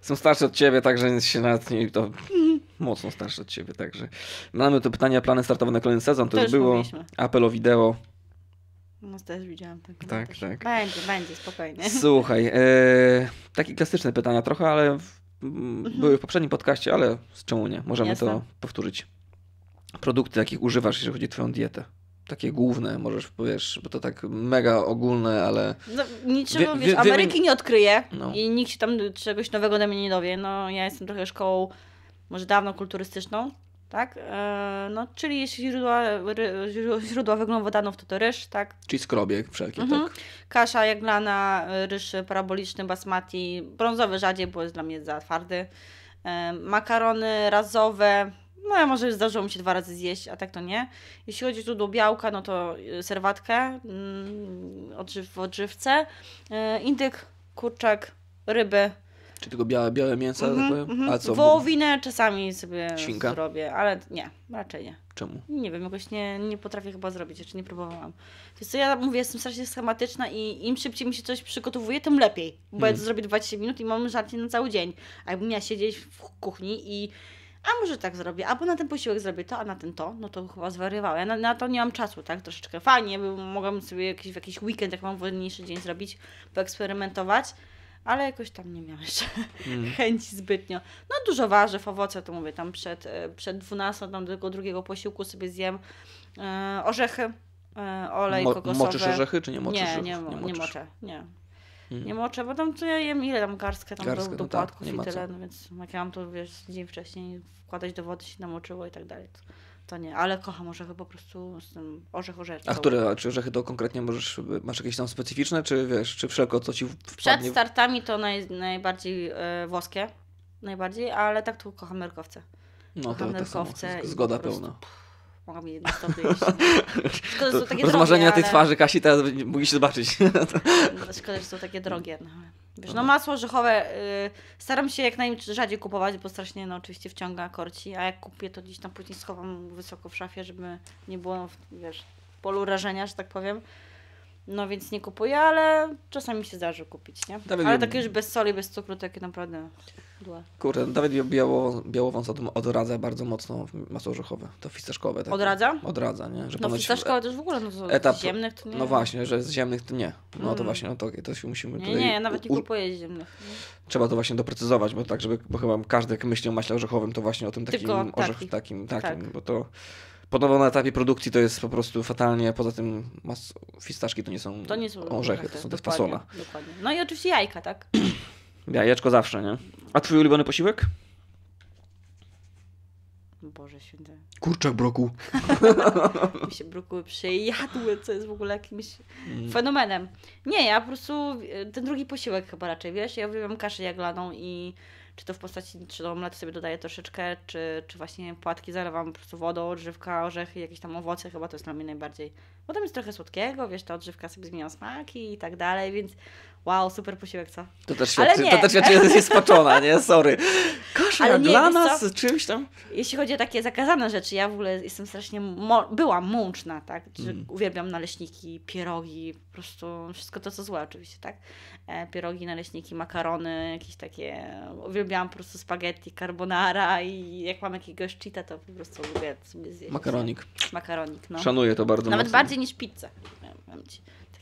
Są starsze od ciebie, także się nawet nie... To mocno starsze od ciebie, także... Mamy to pytania, plany startowe na kolejny sezon. To, to już było. Mówiliśmy. Apel o wideo. No też widziałam ten komentarz. Tak, tak. Będzie, będzie, spokojnie. Słuchaj, e, takie klasyczne pytania trochę, ale w, mhm. były w poprzednim podcaście, ale z czemu nie? Możemy Jasne. to powtórzyć. Produkty, jakich używasz, jeżeli chodzi o twoją dietę? Takie główne, możesz, powiesz, bo to tak mega ogólne, ale... No, niczego, wie, wiesz, Ameryki nie odkryję no. i nikt się tam czegoś nowego na mnie nie dowie. No, ja jestem trochę szkołą, może dawno kulturystyczną, tak? E, no, czyli jeśli źródła, źródła węglowodanów, to to ryż, tak? Czyli skrobiek wszelkie, mhm. tak? Kasza jaglana, ryż paraboliczny, basmati, brązowy rzadziej, bo jest dla mnie za twardy. E, makarony razowe, no ja może zdarzyło mi się dwa razy zjeść, a tak to nie. Jeśli chodzi o źródło białka, no to y, serwatkę mm, odżyw w odżywce, e, indyk, kurczak, ryby, czy tylko białe, białe mięsa, mm -hmm, tak mhm, mhm. A co? Wołowinę czasami sobie Świnka? zrobię, ale nie, raczej nie. Czemu? Nie wiem, jakoś nie, nie potrafię chyba zrobić, jeszcze nie próbowałam. więc co ja mówię, jestem strasznie schematyczna i im szybciej mi się coś przygotowuje, tym lepiej. Bo hmm. ja to zrobię 20 minut i mam żarcie na cały dzień. A jakbym miała siedzieć w kuchni i a może tak zrobię, albo na ten posiłek zrobię to, a na ten to, no to chyba zwariowałem. Ja na, na, to nie mam czasu, tak, troszeczkę fajnie, bo mogłam sobie jakiś, w jakiś weekend, jak mam wolniejszy dzień zrobić, poeksperymentować, ale jakoś tam nie miałam mhm. jeszcze mm. chęci zbytnio. No dużo warzyw, owoce, to mówię, tam przed, e, przed 12, tam do tego drugiego posiłku sobie zjem e, orzechy, e, olej Mo kokosowy. Moczysz orzechy, czy nie moczysz? Nie, nie, mo nie, nie moczę, nie. Mm. Nie moczę, bo tam to ja jem ile tam garstkę tam Garstka, do, do no tak, i tyle, no więc jak ja mam to wiesz, dzień wcześniej wkładać do wody się namoczyło i tak dalej. To ale kocham orzechy po prostu, tym orzech orzeczką. A które, czy orzechy to konkretnie możesz, masz jakieś tam specyficzne, czy wiesz, czy wszelko co ci wpadnie? Przed startami to naj, najbardziej e, włoskie, najbardziej, ale tak tu kocham nerkowce. No kocham tak to, to samo, zgoda pełna mogłam je stopy Szkoda, drogie. Rozmarzenie ale... tej twarzy Kasi teraz musisz zobaczyć. Szkoda, że są takie drogie. No. Wiesz, no masło orzechowe y, staram się jak najrzadziej kupować, bo strasznie no oczywiście wciąga korci, a jak kupię to gdzieś tam później schowam wysoko w szafie, żeby nie było wiesz, w polu rażenia, że tak powiem. No więc nie kupuję, ale czasami się zdarzy kupić, nie? ale takie już bez soli, bez cukru, takie naprawdę... Kurde, no Dawid biało, Białowąs odradza bardzo mocno masło orzechowe, to fistaszkowe. Tak? Odradza? Odradza, nie? Że no fistaszkowe też w ogóle, no to etap, z ziemnych to nie. No właśnie, że z ziemnych to nie. No to mm. właśnie, no to, to się musimy Nie, nie, ja nawet nie kupuję ziemnych. Trzeba to właśnie doprecyzować, bo tak, żeby, bo chyba każdy jak myśli o maśle orzechowym, to właśnie o tym takim Tylko orzech, taki. takim, takim, tak. bo to podobno na etapie produkcji to jest po prostu fatalnie. Poza tym mas... fistaszki to nie są, to nie są orzechy, orzechy, to są te fasola. Dokładnie. No i oczywiście jajka, tak? Jajeczko zawsze, nie? A twój ulubiony posiłek? Boże święty. Kurczak broku. Mi się brokuły przejadły, co jest w ogóle jakimś mm. fenomenem. Nie, ja po prostu e, ten drugi posiłek chyba raczej, wiesz, ja wybieram kaszę jaglaną i czy to w postaci, czy do omletu sobie dodaję troszeczkę, czy, czy właśnie płatki zalewam po prostu wodą, odżywka, orzechy, jakieś tam owoce, chyba to jest dla mnie najbardziej. Bo tam jest trochę słodkiego, wiesz, ta odżywka sobie zmienia smaki i tak dalej, więc wow, super posiłek, co? To też świadczy, to też świadczy, jest spaczona, nie? Sorry. Koszmar Ale nie, dla nas, co? czymś tam. Jeśli chodzi o takie zakazane rzeczy, ja w ogóle jestem strasznie, byłam mączna, tak? Mm. Uwielbiam naleśniki, pierogi, po prostu wszystko to, co złe oczywiście, tak? E, pierogi, naleśniki, makarony, jakieś takie, uwielbiałam po prostu spaghetti, carbonara i jak mam jakiegoś cheeta, to po prostu lubię sobie zjeść. Makaronik. Makaronik, no. Szanuję to bardzo Nawet mocno. bardziej niż pizzę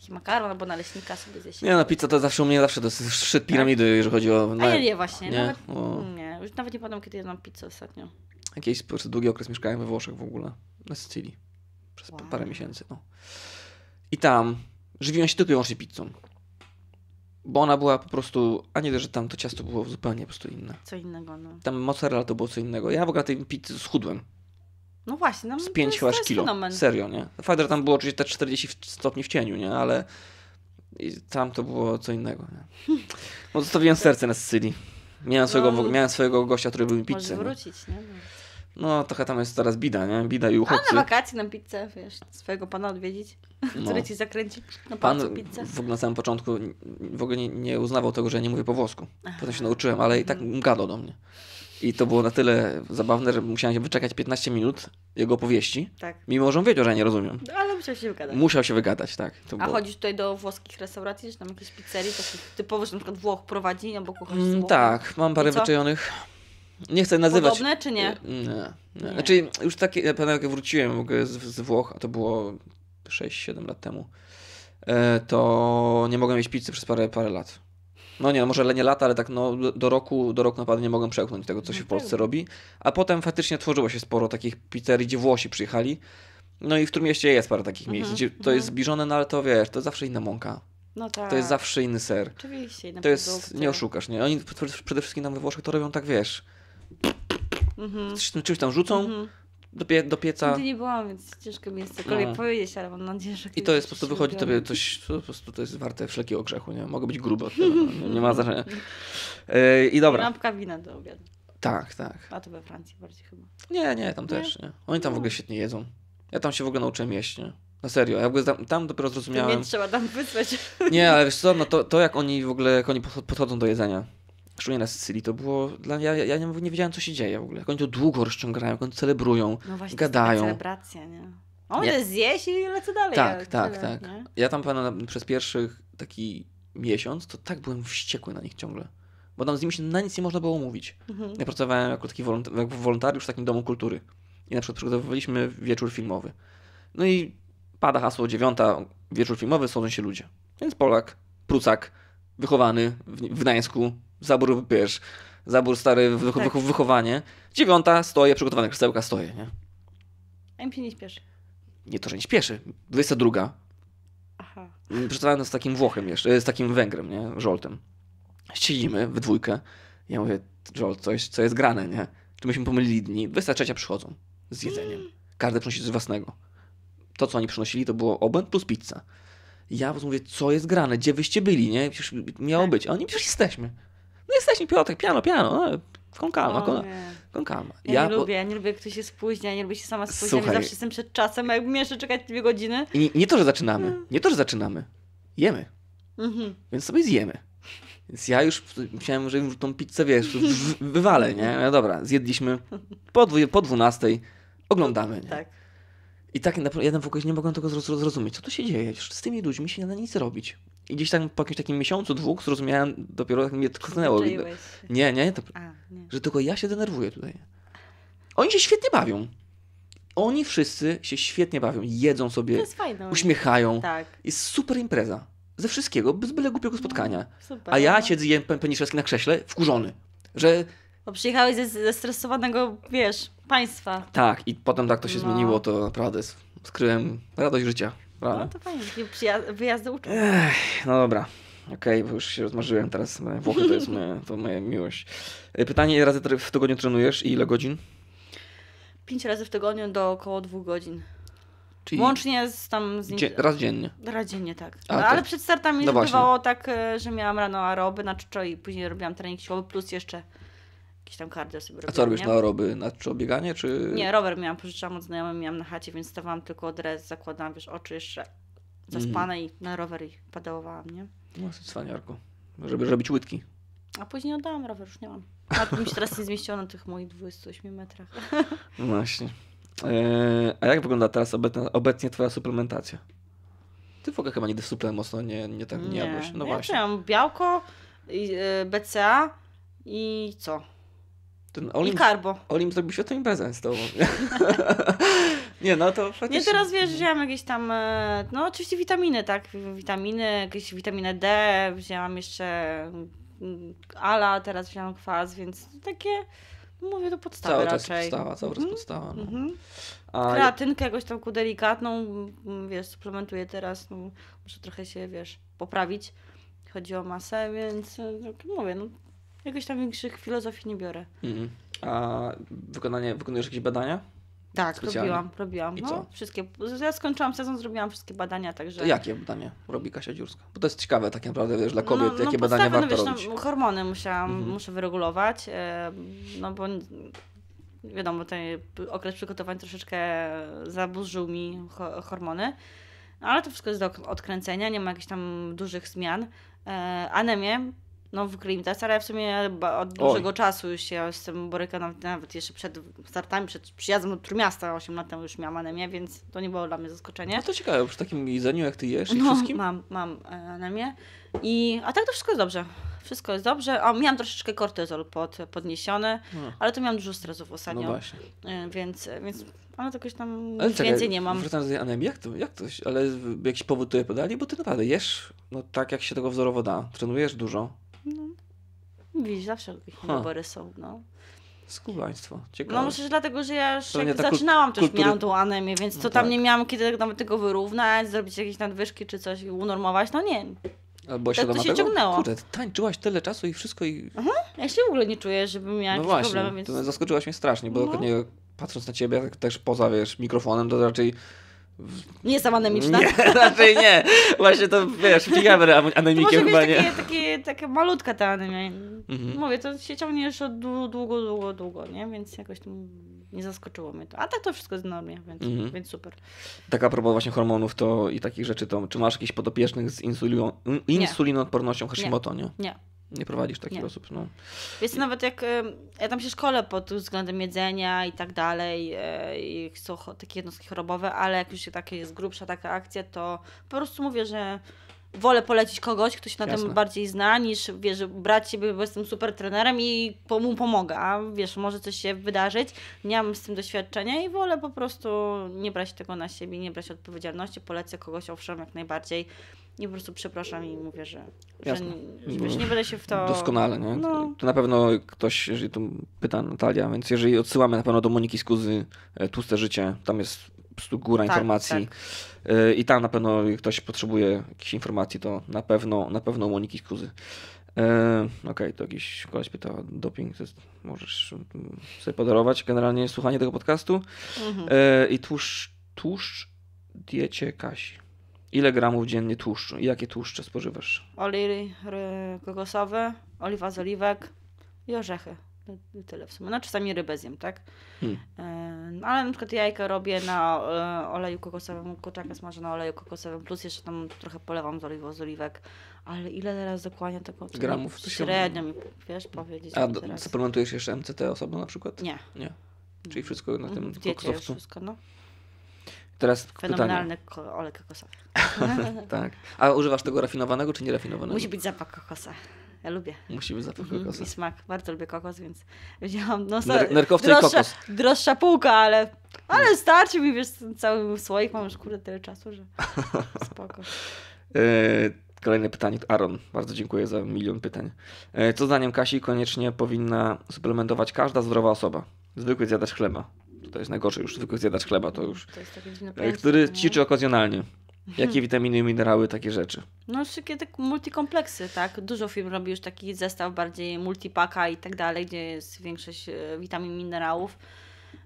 taki makaron albo naleśnika sobie zjeść. Nie no, pizza to zawsze u mnie zawsze to jest szczyt piramidy, tak? jeżeli chodzi o... No, A ja nie właśnie, nie? Nawet, nie, już nawet nie pamiętam kiedy jadłam pizzę ostatnio. Jakiś po długi okres mieszkałem we Włoszech w ogóle, na Sycylii, przez wow. parę miesięcy, no. I tam żywiłem się tylko i wyłącznie pizzą. Bo ona była po prostu, a nie że tam to ciasto było zupełnie po prostu inne. Co innego, no. Tam mozzarella to było co innego. Ja w ogóle tej pizzy schudłem. No właśnie, no, z 5 chyba kilo. Fenomen. Serio, nie? Fajne, że tam było oczywiście te 40 stopni w cieniu, nie? Ale tam to było co innego, nie? No zostawiłem serce na Sycylii. Miałem, no, swojego, no, miałem swojego gościa, który był mi pizzę. Możesz no. wrócić, nie? No, trochę tam jest teraz bida, nie? Bida i uchodźcy. A na wakacje na pizzę, wiesz, swojego pana odwiedzić, no. który ci zakręci na Pan pizzę. w ogóle na samym początku w ogóle nie, nie uznawał tego, że ja nie mówię po włosku. Potem się nauczyłem, ale i tak mhm. gadał do mnie. I to było na tyle zabawne, że musiałem się wyczekać 15 minut jego opowieści. Tak. Mimo, że on wiedział, że ja nie rozumiem. No, ale musiał się wygadać. Musiał się wygadać, tak. To A było... chodzisz tutaj do włoskich restauracji, czy tam jakieś pizzerii, takich typowo, że na przykład Włoch prowadzi, albo kucharz z mm, Tak, mam parę wyczajonych. Nie chcę nazywać. Podobne czy nie? Y, nie. nie. Znaczy już takie, pamiętam jak wróciłem mogę z, z Włoch, a to było 6-7 lat temu, e, to nie mogłem mieć pizzy przez parę, parę lat no nie, no może nie lata, ale tak no, do roku, do roku naprawdę nie mogę przełknąć tego, co się w no Polsce tak. robi. A potem faktycznie tworzyło się sporo takich pizzerii, gdzie Włosi przyjechali. No i w mieście jest parę takich mhm, miejsc, gdzie to mhm. jest zbliżone, no ale to wiesz, to zawsze inna mąka. No tak. To jest zawsze inny ser. Oczywiście, inne To produkty. jest, nie oszukasz, nie? Oni przede wszystkim nam we Włoszech to robią tak, wiesz... Mhm. Czymś tam rzucą, mhm do, pie, do pieca. Nigdy nie byłam, więc ciężko mi jest cokolwiek no. powiedzieć, ale mam nadzieję, że... I to jest, po prostu wychodzi tobie coś, po prostu to jest warte wszelkiego grzechu, nie? Mogę być grubo, no, nie ma znaczenia. I dobra. Lampka wina do obiadu. Tak, tak. A to we Francji bardziej chyba. Nie, nie, tam nie? też, nie. Oni tam w ogóle no. świetnie jedzą. Ja tam się w ogóle nauczyłem jeść, nie? Na serio, ja w ogóle tam, tam dopiero zrozumiałem. Nie trzeba tam wysłać. Nie, ale wiesz co, no to, to jak oni w ogóle, jak oni podchodzą do jedzenia. Szczególnie na Sycylii, to było dla ja, ja nie, wiedziałem, co się dzieje w ogóle. Jak oni to długo rozciągają, jak oni celebrują, no właśnie, gadają. celebracja, nie? O, ja... zjeść i lecę dalej. Tak, ja, tak, tyle, tak. Nie? Ja tam przez pierwszych taki miesiąc, to tak byłem wściekły na nich ciągle. Bo tam z nimi się na nic nie można było mówić. Mhm. Ja pracowałem jako taki wolontari jako wolontariusz w takim domu kultury. I na przykład przygotowywaliśmy wieczór filmowy. No i pada hasło dziewiąta, wieczór filmowy, sądzą się ludzie. Więc Polak, Prucak, wychowany w, w Gdańsku, zabór, wiesz, zabór stary, no wych, tak. wych, wychowanie. Dziewiąta, stoję, przygotowana krzesełka, stoję, nie? A im się nie śpieszy. Nie to, że nie śpieszy. 22. Aha. Mm, Przeczytałem z takim Włochem jeszcze, e, z takim Węgrem, nie? Żoltem. Siedzimy w dwójkę. Ja mówię, Żolt, coś, co jest grane, nie? Czy myśmy pomylili dni? 23 przychodzą z jedzeniem. Każdy przynosi coś własnego. To, co oni przynosili, to było obłęd plus pizza. Ja mówię, co jest grane? Gdzie wyście byli, nie? Przecież miało tak. być. A oni, przecież jesteśmy no jesteśmy Piotrek, piano, piano, no, con calma, con, con calma. Ja, ja nie bo... lubię, ja nie lubię, jak ktoś się spóźnia, nie lubię się sama spóźniać, zawsze jestem przed czasem, a jakbym jeszcze czekać dwie godziny. I nie, nie to, że zaczynamy, hmm. nie to, że zaczynamy, jemy, mhm. więc sobie zjemy. Więc ja już myślałem, że już tą pizzę, wiesz, wywalę, nie? No dobra, zjedliśmy po, dwu, po oglądamy, nie? Tak. I tak ja w ogóle nie mogłem tego zrozumieć. Co tu się dzieje? Z tymi ludźmi się nie da nic robić. I gdzieś tam po jakimś takim miesiącu, dwóch zrozumiałem, dopiero tak mnie tknęło. Nie, nie, to, A, nie, że tylko ja się denerwuję tutaj. Oni się świetnie bawią. Oni wszyscy się świetnie bawią, jedzą sobie, uśmiechają. Tak. Jest super impreza. Ze wszystkiego, bez byle głupiego no, spotkania. Super, A ja siedzę jem peniszewski na krześle, wkurzony, że... Bo przyjechałeś ze, ze stresowanego, wiesz, państwa. Tak, i potem tak to się no. zmieniło, to naprawdę skryłem radość życia. No to fajnie, wyjazdy uczą. Ech, no dobra. Okej, okay, bo już się rozmarzyłem teraz. Włochy to jest moja, to moja miłość. E, pytanie, ile razy w tygodniu trenujesz i ile godzin? Pięć razy w tygodniu do około dwóch godzin. Czyli Łącznie z tam... Z nim... raz dziennie. Raz dziennie, tak. A, no, tak. ale przed startami no bywało tak, e, że miałam rano aeroby na czczo i później robiłam trening siłowy plus jeszcze jakieś tam kardio sobie robiłam. A co robisz na roby? Na czy obieganie, czy... Nie, rower miałam, pożyczałam od znajomych, miałam na chacie, więc stawałam tylko dres, zakładałam, wiesz, oczy jeszcze zaspane mm. i na rower i padałowałam, nie? No, cwaniarko. Żeby robić łydki. A później oddałam rower, już nie mam. A mi się teraz nie zmieściło na tych moich 28 metrach. No właśnie. Eee, a jak wygląda teraz obecna, obecnie twoja suplementacja? Ty w ogóle chyba nigdy suplement mocno nie, nie, tak, nie, nie jadłeś. No ja właśnie. Ja białko, e, BCA i co? Ten Olimp, I karbo. Olimp zrobił świetną imprezę z tobą. nie, no to faktycznie... Nie, teraz wiesz, wziąłem jakieś tam, e, no oczywiście witaminy, tak, witaminy, jakieś witaminę D, wzięłam jeszcze mm, ala, teraz wziąłam kwas, więc takie, mówię, to podstawa cały czas podstawa, cały czas mm -hmm. podstawa. No. Mhm. Mm -hmm. A... Kreatynkę jakoś tam ku delikatną, wiesz, suplementuję teraz, no, muszę trochę się, wiesz, poprawić. Chodzi o masę, więc e, no, mówię, no Jakoś tam większych filozofii nie biorę. Mhm. A wykonanie, wykonujesz jakieś badania? Tak, Specjalnie? robiłam, robiłam. I no, co? wszystkie. Ja skończyłam sezon, zrobiłam wszystkie badania, także. jakie badanie? robi Kasia Dziurska? Bo to jest ciekawe tak naprawdę, wiesz, dla no, kobiet, no, no, jakie badania no, warto wiesz, no, robić. No, hormony musiałam, mhm. muszę wyregulować, e, no bo wiadomo, ten okres przygotowań troszeczkę zaburzył mi hormony, no, ale to wszystko jest do odkręcenia, nie ma jakichś tam dużych zmian. E, Anemię no w Grim Test, ale w sumie od dużego Oj. czasu już się z tym borykam, nawet, jeszcze przed startami, przed przyjazdem do Trójmiasta 8 lat temu już miałam anemię, więc to nie było dla mnie zaskoczenie. No to ciekawe, przy takim jedzeniu jak ty jesz i no, wszystkim? mam, mam e, anemię. I, a tak to wszystko jest dobrze. Wszystko jest dobrze. O, miałam troszeczkę kortyzol pod, podniesiony, no. ale to miałam dużo stresów ostatnio. No właśnie. E, więc, więc ale to jakoś tam ale czekaj, więcej nie mam. Wracając do tej anemii, jak to, jak to, ale jakiś powód tutaj podali, bo ty naprawdę jesz no, tak, jak się tego wzorowo da. Trenujesz dużo. No, widzisz, zawsze jakieś niedobory są, no. Skubaństwo. Ciekawe. No myślę, że dlatego, że ja już jak zaczynałam, to kultury... miałam tą anemię, więc to no tam tak. nie miałam kiedy tak nawet tego wyrównać, zrobić jakieś nadwyżki czy coś, unormować, no nie. Ale tak, to się tego? ciągnęło. Kurde, tańczyłaś tyle czasu i wszystko i... Aha, mhm. ja się w ogóle nie czuję, żebym miała no jakieś problemy, więc... No właśnie, zaskoczyłaś mnie strasznie, bo no. patrząc na ciebie, tak też poza, wiesz, mikrofonem, to raczej nie jestem anemiczna. Nie, raczej nie. Właśnie to, wiesz, pijamy anemikiem chyba, nie? Takie, takie, takie malutka ta anemia. Mhm. Mówię, to się ciągnie już od długo, długo, długo, nie? Więc jakoś tam nie zaskoczyło mnie to. A tak to wszystko jest normie, więc, mhm. więc super. Taka próba właśnie hormonów to i takich rzeczy, to czy masz jakichś podopiecznych z insulino, insulinoodpornością Hashimoto, nie? Nie. nie nie prowadzisz taki nie. sposób. No. Więc nawet jak ja tam się szkole pod względem jedzenia i tak dalej, e, i są takie jednostki chorobowe, ale jak już się takie jest grubsza taka akcja, to po prostu mówię, że wolę polecić kogoś, kto się na Jasne. tym bardziej zna, niż wiesz, brać siebie, bo jestem super trenerem i mu pomogę, a wiesz, może coś się wydarzyć, nie mam z tym doświadczenia i wolę po prostu nie brać tego na siebie, nie brać odpowiedzialności, polecę kogoś, owszem, jak najbardziej i po prostu przepraszam i mówię, że, że, wiesz, nie będę się w to... Doskonale, nie? No. To na pewno ktoś, jeżeli tu pyta Natalia, więc jeżeli odsyłamy na pewno do Moniki Skuzy e, Tłuste Życie, tam jest po prostu góra tak, informacji. Tak E, I tam na pewno, ktoś potrzebuje jakichś informacji, to na pewno, na pewno Moniki Skuzy. E, okej, okay, to jakiś koleś pyta o doping, to jest, możesz mm, sobie podarować generalnie słuchanie tego podcastu. Mhm. E, I tłuszcz, tłuszcz diecie Kasi. Ile gramów dziennie tłuszczu i jakie tłuszcze spożywasz? Olej kokosowy, oliwa z oliwek i orzechy. Tyle w sumie. No czasami rybę zjem, tak? Hmm. No, ale na przykład jajka robię na e, oleju kokosowym, kurczaka smażę na oleju kokosowym, plus jeszcze tam trochę polewam z, oliw z oliwek. Ale ile teraz dokładnie tego? Gramów? Średnio mi, wiesz, powiedzieć. A do, suplementujesz jeszcze MCT osobno na przykład? Nie. Nie. Czyli wszystko na tym mhm. kokosowcu? wszystko, no. Teraz Fenomenalny olej kokosowy. tak. A używasz tego rafinowanego czy nierafinowanego? Musi być zapach kokosa. Ja lubię. Musimy być za to mm, I smak. Bardzo lubię kokos, więc wzięłam no, Ner nerkowce droższa, i kokos. Droższa półka, ale, ale mm. starczy mi, wiesz, cały słoik. Mam już kurde tyle czasu, że spoko. E, kolejne pytanie to Aaron. Bardzo dziękuję za milion pytań. E, co zdaniem Kasi koniecznie powinna suplementować każda zdrowa osoba? Zwykły zjadacz chleba. To jest najgorsze już, zwykły zjadacz chleba to już. To jest takie e, Który no. ćwiczy okazjonalnie. Jakie witaminy, minerały, takie rzeczy. No wszystkie te multikompleksy, tak. Dużo firm robi już taki zestaw bardziej multipaka i tak dalej, gdzie jest większość e, witamin, minerałów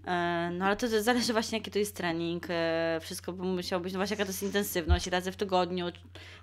E, no ale to, to zależy właśnie, jaki to jest trening, e, wszystko by musiało być, no właśnie jaka to jest intensywność, razy w tygodniu,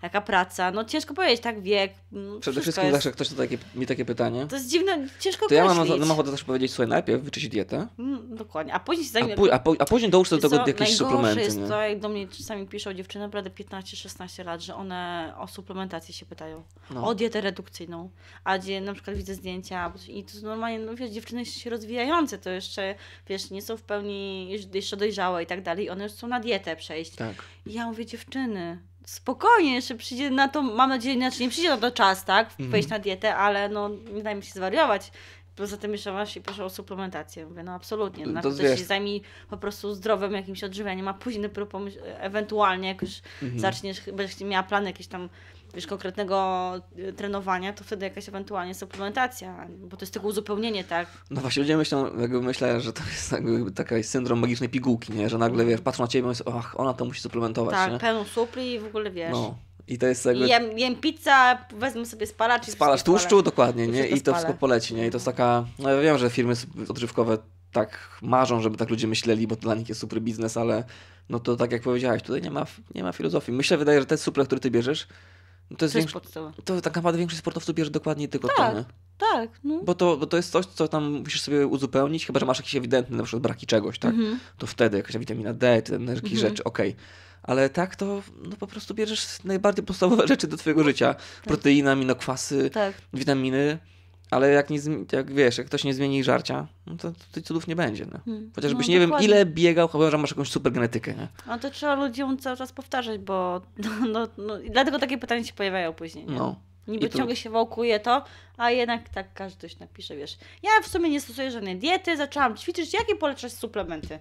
jaka praca, no ciężko powiedzieć, tak, wiek. No, Przede wszystkim jest... zawsze ktoś to takie, mi takie pytanie. To jest dziwne, ciężko To określić. ja mam, mam ochotę też powiedzieć, słuchaj, najpierw wyczyć dietę. Mm, dokładnie, a później się zajmie... a, a, a później dołóż do tego co, jakieś suplementy. jest nie? to, jak do mnie czasami piszą dziewczyny, naprawdę 15-16 lat, że one o suplementację się pytają, no. o dietę redukcyjną, a gdzie na przykład widzę zdjęcia i to normalnie, no wiesz, dziewczyny się rozwijające, to jeszcze, wiesz, nie są w pełni jeszcze dojrzałe i tak dalej, one już są na dietę przejść. Tak. I ja mówię, dziewczyny, spokojnie, jeszcze przyjdzie na to, mam nadzieję, znaczy nie przyjdzie na to czas, tak, mhm. wejść na dietę, ale no nie dajmy się zwariować. Poza tym jeszcze i proszę o suplementację. Mówię, no absolutnie, no, to się zajmij po prostu zdrowym jakimś odżywianiem, a później dopiero pomyśl, e, ewentualnie jak już mhm. zaczniesz, będziesz miała plan jakieś tam wiesz, konkretnego y, trenowania, to wtedy jakaś ewentualnie suplementacja, bo to jest tylko uzupełnienie, tak? No właśnie, ludzie myślą, jakby myślę, że to jest jakby taki syndrom magicznej pigułki, nie? Że nagle, wiesz, patrzą na ciebie i mówią, ach, ona to musi suplementować, Tak, nie? pełną supli i w ogóle, wiesz... No. I to jest jakby... I jem, jem wezmę sobie spalacz i Spalacz tłuszczu, spalę. dokładnie, nie? I to, wszystko poleci, nie? I to jest taka... No ja wiem, że firmy odżywkowe tak marzą, żeby tak ludzie myśleli, bo to dla nich jest super biznes, ale no to tak jak powiedziałaś, tutaj nie ma, nie ma filozofii. Myślę, wydaje, że te suple, które ty bierzesz, no to jest, większy... podstawa. To tak naprawdę większość sportowców bierze dokładnie tylko tak, tony. Tak, no. Bo to, bo to jest coś, co tam musisz sobie uzupełnić, chyba że masz jakieś ewidentne na przykład braki czegoś, tak? Mm -hmm. To wtedy jakaś witamina D, te energii mm -hmm. rzeczy, okej. Okay. Ale tak to no, po prostu bierzesz najbardziej podstawowe rzeczy do twojego życia. Tak. Proteina, aminokwasy, tak. witaminy. Ale jak, nie, jak wiesz, jak ktoś nie zmieni żarcia, no to, to tych cudów nie będzie. No. Hmm. Chociażbyś no, nie wiem, ile biegał, chyba że masz jakąś super genetykę. Nie? No to trzeba ludziom cały czas powtarzać, bo no, no, no dlatego takie pytania się pojawiają później. Nie? No. Niby tu... ciągle się wałkuje to, a jednak tak każdy coś napisze, wiesz. Ja w sumie nie stosuję żadnej diety, zaczęłam ćwiczyć. Jakie polecasz suplementy?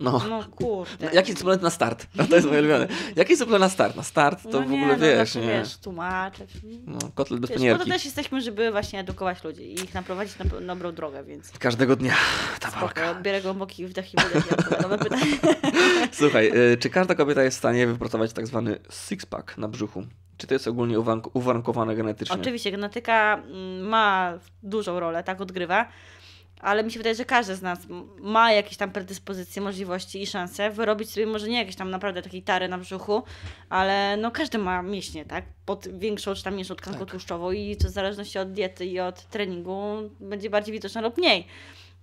No, no kurde. Jaki suplement na start? No, to jest moje ulubione. Jaki suplement na start? Na start to no w ogóle nie, no, wiesz, no, nie. wiesz, tłumaczyć. No, kotlet bez wiesz, panierki. No to też jesteśmy, żeby właśnie edukować ludzi i ich naprowadzić na, dobrą drogę, więc... Każdego dnia ta Spoko, walka. biorę głęboki wdech i wydech nowe pytanie. Słuchaj, y, czy każda kobieta jest w stanie wypracować tak zwany six-pack na brzuchu? Czy to jest ogólnie uwarunkowane genetycznie? Oczywiście, genetyka mm, ma dużą rolę, tak odgrywa ale mi się wydaje, że każdy z nas ma jakieś tam predyspozycje, możliwości i szanse wyrobić sobie może nie jakieś tam naprawdę takiej tary na brzuchu, ale no każdy ma mięśnie, tak? Pod większą czy tam mniejszą tkanką tak. tłuszczową i to w zależności od diety i od treningu będzie bardziej widoczne lub mniej.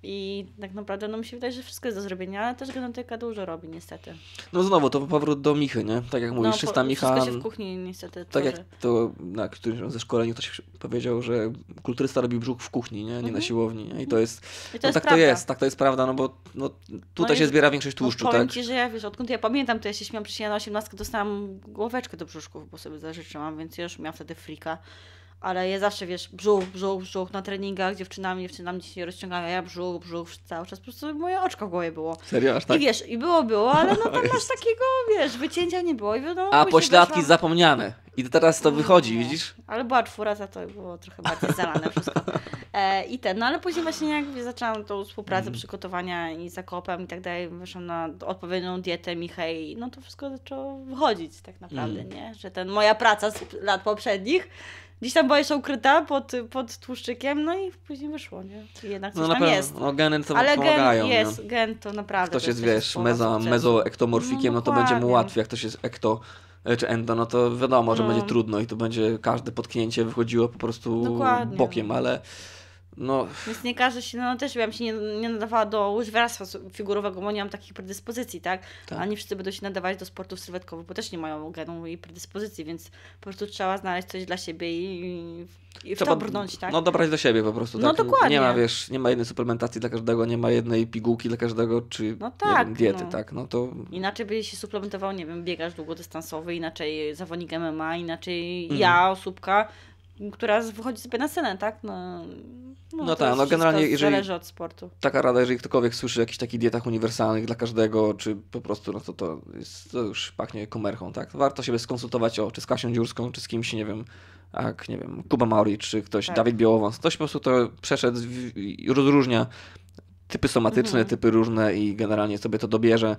I tak naprawdę no mi się wydaje, że wszystko jest do zrobienia, ale też genetyka dużo robi niestety. No znowu, to powrót do Michy, nie? Tak jak mówisz, no, czysta Micha. Wszystko się w kuchni niestety tak tworzy. Tak jak to na którymś ze szkoleniu ktoś powiedział, że kulturysta robi brzuch w kuchni, nie? Nie mhm. na siłowni. Nie? I to mhm. jest... I to no jest tak prawda. to jest, tak to jest prawda, no bo no, tutaj no się zbiera większość no tłuszczu, no, powiem tak? Ci, że ja wiesz, odkąd ja pamiętam, to ja się śmiałam, przecież ja na 18 dostałam głoweczkę do brzuszków, bo sobie zażyczyłam, więc ja już miałam wtedy frika ale ja zawsze, wiesz, brzuch, brzuch, brzuch na treningach, dziewczynami, dziewczynami się rozciągałem, ja brzuch, brzuch, cały czas po prostu moje oczko w głowie było. Serio, aż tak? I wiesz, i było, było, ale no tam masz takiego, wiesz, wycięcia nie było i wiadomo. A pośladki zapomniane. I teraz to no, wychodzi, widzisz? Ale była czwóra, za to było trochę bardziej zalane wszystko. E, I ten, no ale później właśnie jak zaczęłam tą współpracę, mm. przygotowania i zakopem i tak dalej, wyszłam na odpowiednią dietę Michej, no to wszystko zaczęło wychodzić tak naprawdę, mm. nie? Że ten, moja praca z lat poprzednich Gdzieś tam była jeszcze ukryta pod, pod tłuszczykiem, no i później wyszło, nie? I jednak no coś no, tam jest. No, geny to Ale pomagają, gen jest, nie? gen to naprawdę. Ktoś to jest, wiesz, meza, mezoektomorfikiem, no, no to będzie mu no, łatwiej. Jak ktoś jest ekto e, czy endo, no to wiadomo, że no. będzie trudno i to będzie każde potknięcie wychodziło po prostu dokładnie. bokiem, ale no. Więc nie każdy się, no też ja bym się nie, nie nadawała do łyżwiarstwa figurowego, bo nie mam takich predyspozycji, tak? tak. A nie wszyscy będą się nadawać do sportów sylwetkowych, bo też nie mają genu i predyspozycji, więc po prostu trzeba znaleźć coś dla siebie i, i w to brnąć, tak? No dobrać do siebie po prostu, no, tak? No dokładnie. Nie ma, wiesz, nie ma jednej suplementacji dla każdego, nie ma jednej pigułki dla każdego, czy no tak, wiem, diety, no. tak? No to... Inaczej by się suplementował, nie wiem, biegasz długodystansowy, inaczej zawodnik MMA, inaczej mm. ja, osóbka, która wychodzi sobie na scenę, tak? No, no, no tak, no generalnie jeżeli zależy od sportu. Taka rada, jeżeli ktokolwiek słyszy o jakichś takich dietach uniwersalnych dla każdego, czy po prostu, no to to, jest, to już pachnie komerchą, tak? Warto się skonsultować o, czy z Kasią Dziurską, czy z kimś, nie wiem, jak, nie wiem, Kuba Mauri, czy ktoś, tak. Dawid Białowąs. Ktoś po prostu to przeszedł i rozróżnia typy somatyczne, mhm. typy różne i generalnie sobie to dobierze,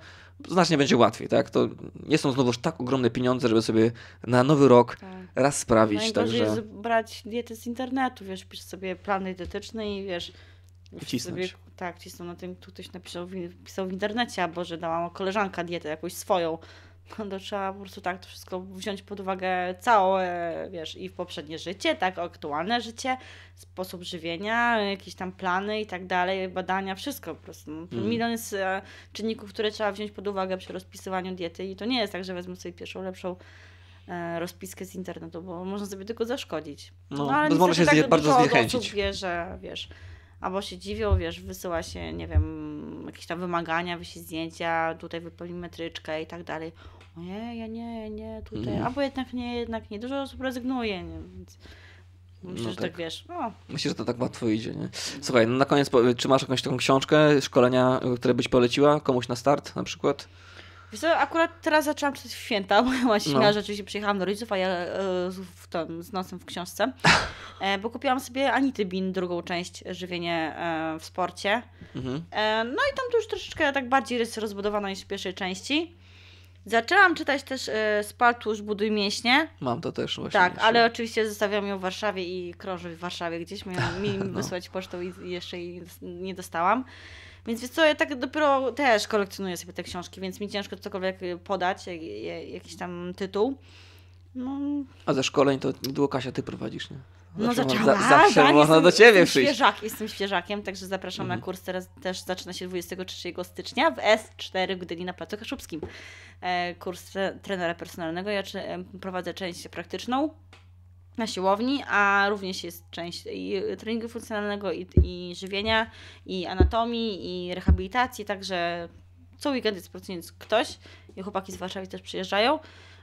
znacznie będzie łatwiej, tak? To nie są znowuż tak ogromne pieniądze, żeby sobie na nowy rok tak. raz sprawić. Najgorzej także... jest brać dietę z internetu, wiesz, pisz sobie plany dietetyczne i wiesz... Cisnąć. Sobie, tak, cisną na tym, tu ktoś napisał w, pisał w internecie, albo że dałam koleżanka dietę jakąś swoją, no to trzeba po prostu tak to wszystko wziąć pod uwagę całe, wiesz, i w poprzednie życie, tak, aktualne życie, sposób żywienia, jakieś tam plany i tak dalej, badania, wszystko po prostu. No, mm. Milion jest czynników, które trzeba wziąć pod uwagę przy rozpisywaniu diety i to nie jest tak, że wezmę sobie pierwszą, lepszą e, rozpiskę z internetu, bo można sobie tylko zaszkodzić. No, no ale niestety się tak, bardzo dużo osób wie, że wiesz, albo się dziwią, wiesz, wysyła się, nie wiem, jakieś tam wymagania, wysi zdjęcia, tutaj wypełni metryczkę i tak dalej nie, ja nie, nie, tutaj, mm. albo jednak nie, jednak nie, dużo osób rezygnuje, nie, więc... Myślę, no że tak. tak wiesz. O. Myślę, że to tak łatwo idzie. Nie? Słuchaj, no na koniec, czy masz jakąś taką książkę, szkolenia, które byś poleciła komuś na start na przykład? Wiesz co, akurat teraz zaczęłam czytać święta, bo ja no. rzeczywiście przyjechałam do rodziców, a ja e, w tym, z nosem w książce, e, bo kupiłam sobie Anity Bin, drugą część Żywienie e, w sporcie. Mhm. no i tam to już troszeczkę tak bardziej jest rozbudowana niż w pierwszej części. Zaczęłam czytać też y, Spal buduj mięśnie. Mam to też właśnie. Tak, ale oczywiście zostawiam ją w Warszawie i krążę w Warszawie. Gdzieś miałam mi no. wysłać pocztą i jeszcze jej nie dostałam. Więc wiesz co, ja tak dopiero też kolekcjonuję sobie te książki, więc mi ciężko cokolwiek y, podać, jakiś tam tytuł. No. A ze szkoleń to długo Kasia ty prowadzisz, nie? no zaczęłam. Za, zawsze można tak, do ciebie jestem przyjść. Świeżak, jestem świeżakiem, także zapraszam mhm. na kurs. Teraz też zaczyna się 23 stycznia w S4 w Gdyni na Placu Kaszubskim. E, kurs trenera personalnego. Ja prowadzę część praktyczną na siłowni, a również jest część i treningu funkcjonalnego, i, i żywienia, i anatomii, i rehabilitacji, także co weekend jest pracując ktoś i chłopaki z Warszawy też przyjeżdżają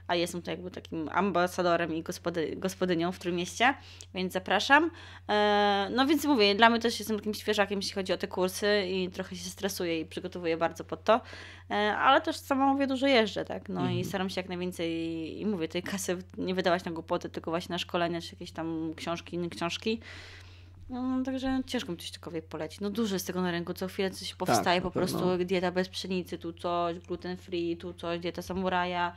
a jestem tu jakby takim ambasadorem i gospody, gospodynią w Trójmieście, więc zapraszam. E, no więc mówię, dla mnie też jestem takim świeżakiem, jeśli chodzi o te kursy i trochę się stresuję i przygotowuję bardzo pod to, e, ale też sama mówię, dużo jeżdżę, tak, no mhm. i staram się jak najwięcej i mówię, tej kasy nie wydawać na głupoty, tylko właśnie na szkolenia, czy jakieś tam książki, inne książki. No, także ciężko mi coś takowie polecić. No dużo jest tego na rynku, co chwilę coś powstaje tak, po prostu, dieta bez pszenicy, tu coś, gluten free, tu coś, dieta samuraja,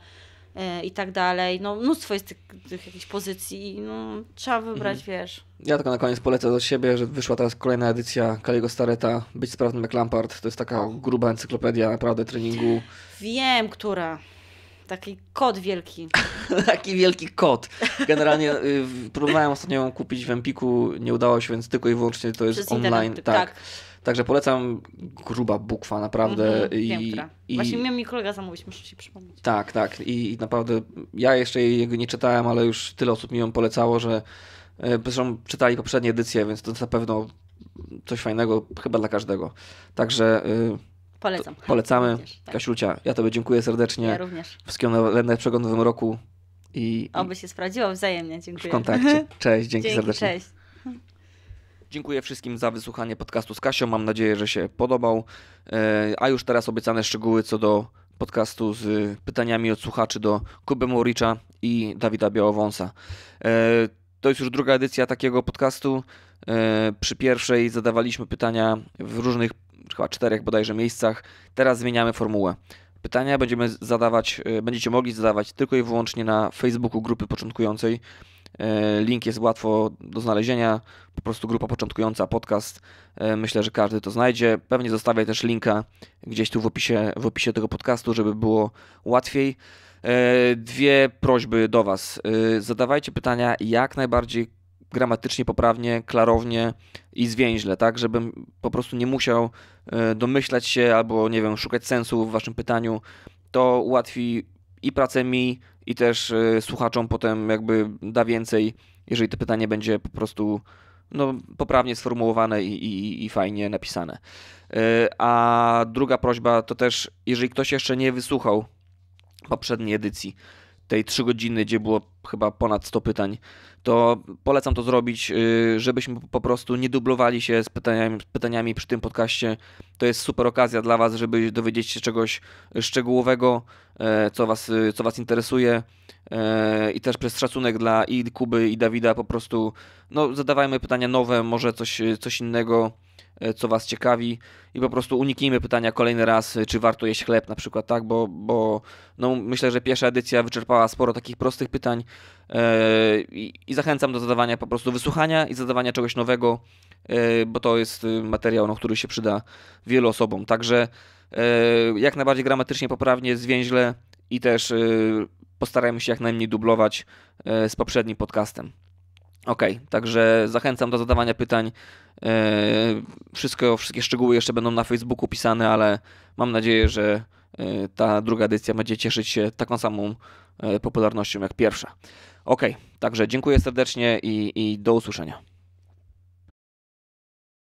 E, i tak dalej. No, mnóstwo jest tych, tych jakichś pozycji, no, trzeba wybrać, mhm. wiesz. Ja tylko na koniec polecę do siebie, że wyszła teraz kolejna edycja Kaliego Stareta, Być sprawnym jak Lampard, to jest taka gruba encyklopedia naprawdę treningu. Wiem, która. Taki kot wielki. Taki wielki kot. Generalnie y, próbowałem ostatnio kupić w Empiku, nie udało się, więc tylko i wyłącznie to jest Przez online. Internet, tak. tak. Także polecam gruba bukwa, naprawdę. Mhm, I, wiem, i, Właśnie miał mi kolega zamówić, muszę się przypomnieć. Tak, tak. I, I, naprawdę ja jeszcze jej nie czytałem, ale już tyle osób mi ją polecało, że e, zresztą czytali poprzednie edycje, więc to na pewno coś fajnego chyba dla każdego. Także. Y, polecam. Polecamy. Również, tak. Kasiucia, ja Tobie dziękuję serdecznie. Ja również. Wszystkiego najlepszego w nowym roku. I, Oby się sprawdziło wzajemnie. Dziękuję. W kontakcie. Cześć, dzięki, dzięki serdecznie. Cześć. Dziękuję wszystkim za wysłuchanie podcastu z Kasią. Mam nadzieję, że się podobał. E, a już teraz obiecane szczegóły co do podcastu z pytaniami od słuchaczy do Kuby Muricza i Dawida Białowąsa. E, to jest już druga edycja takiego podcastu. E, przy pierwszej zadawaliśmy pytania w różnych, chyba czterech bodajże miejscach. Teraz zmieniamy formułę. Pytania będziemy zadawać, będziecie mogli zadawać tylko i wyłącznie na Facebooku grupy początkującej. E, link jest łatwo do znalezienia, po prostu grupa początkująca podcast. E, myślę, że każdy to znajdzie. Pewnie zostawię też linka gdzieś tu w opisie, w opisie tego podcastu, żeby było łatwiej. E, dwie prośby do Was. Zadawajcie pytania jak najbardziej gramatycznie poprawnie, klarownie i zwięźle, tak, żebym po prostu nie musiał domyślać się albo, nie wiem, szukać sensu w waszym pytaniu. To ułatwi i pracę mi, i też y, słuchaczom potem jakby da więcej, jeżeli to pytanie będzie po prostu no, poprawnie sformułowane i, i, i fajnie napisane. Y, a druga prośba to też, jeżeli ktoś jeszcze nie wysłuchał poprzedniej edycji, tej trzy godziny, gdzie było chyba ponad 100 pytań, to polecam to zrobić, y, żebyśmy po prostu nie dublowali się z pytaniami, z pytaniami przy tym podcaście. To jest super okazja dla Was, żeby dowiedzieć się czegoś szczegółowego, E, co was, y, co was interesuje. E, I też przez szacunek dla i Kuby, i Dawida po prostu no, zadawajmy pytania nowe, może coś, y, coś innego, e, co was ciekawi i po prostu uniknijmy pytania kolejny raz, y, czy warto jeść chleb na przykład, tak, bo, bo no, myślę, że pierwsza edycja wyczerpała sporo takich prostych pytań i, i zachęcam do zadawania po prostu wysłuchania i zadawania czegoś nowego, bo to jest materiał, no, który się przyda wielu osobom, także E, jak najbardziej gramatycznie poprawnie, zwięźle i też e, postarajmy się jak najmniej dublować e, z poprzednim podcastem. Ok, także zachęcam do zadawania pytań. Wszystko, wszystkie szczegóły jeszcze będą na Facebooku pisane, ale mam nadzieję, że ta druga edycja będzie cieszyć się taką samą popularnością jak pierwsza. Ok, także dziękuję serdecznie i, i do usłyszenia.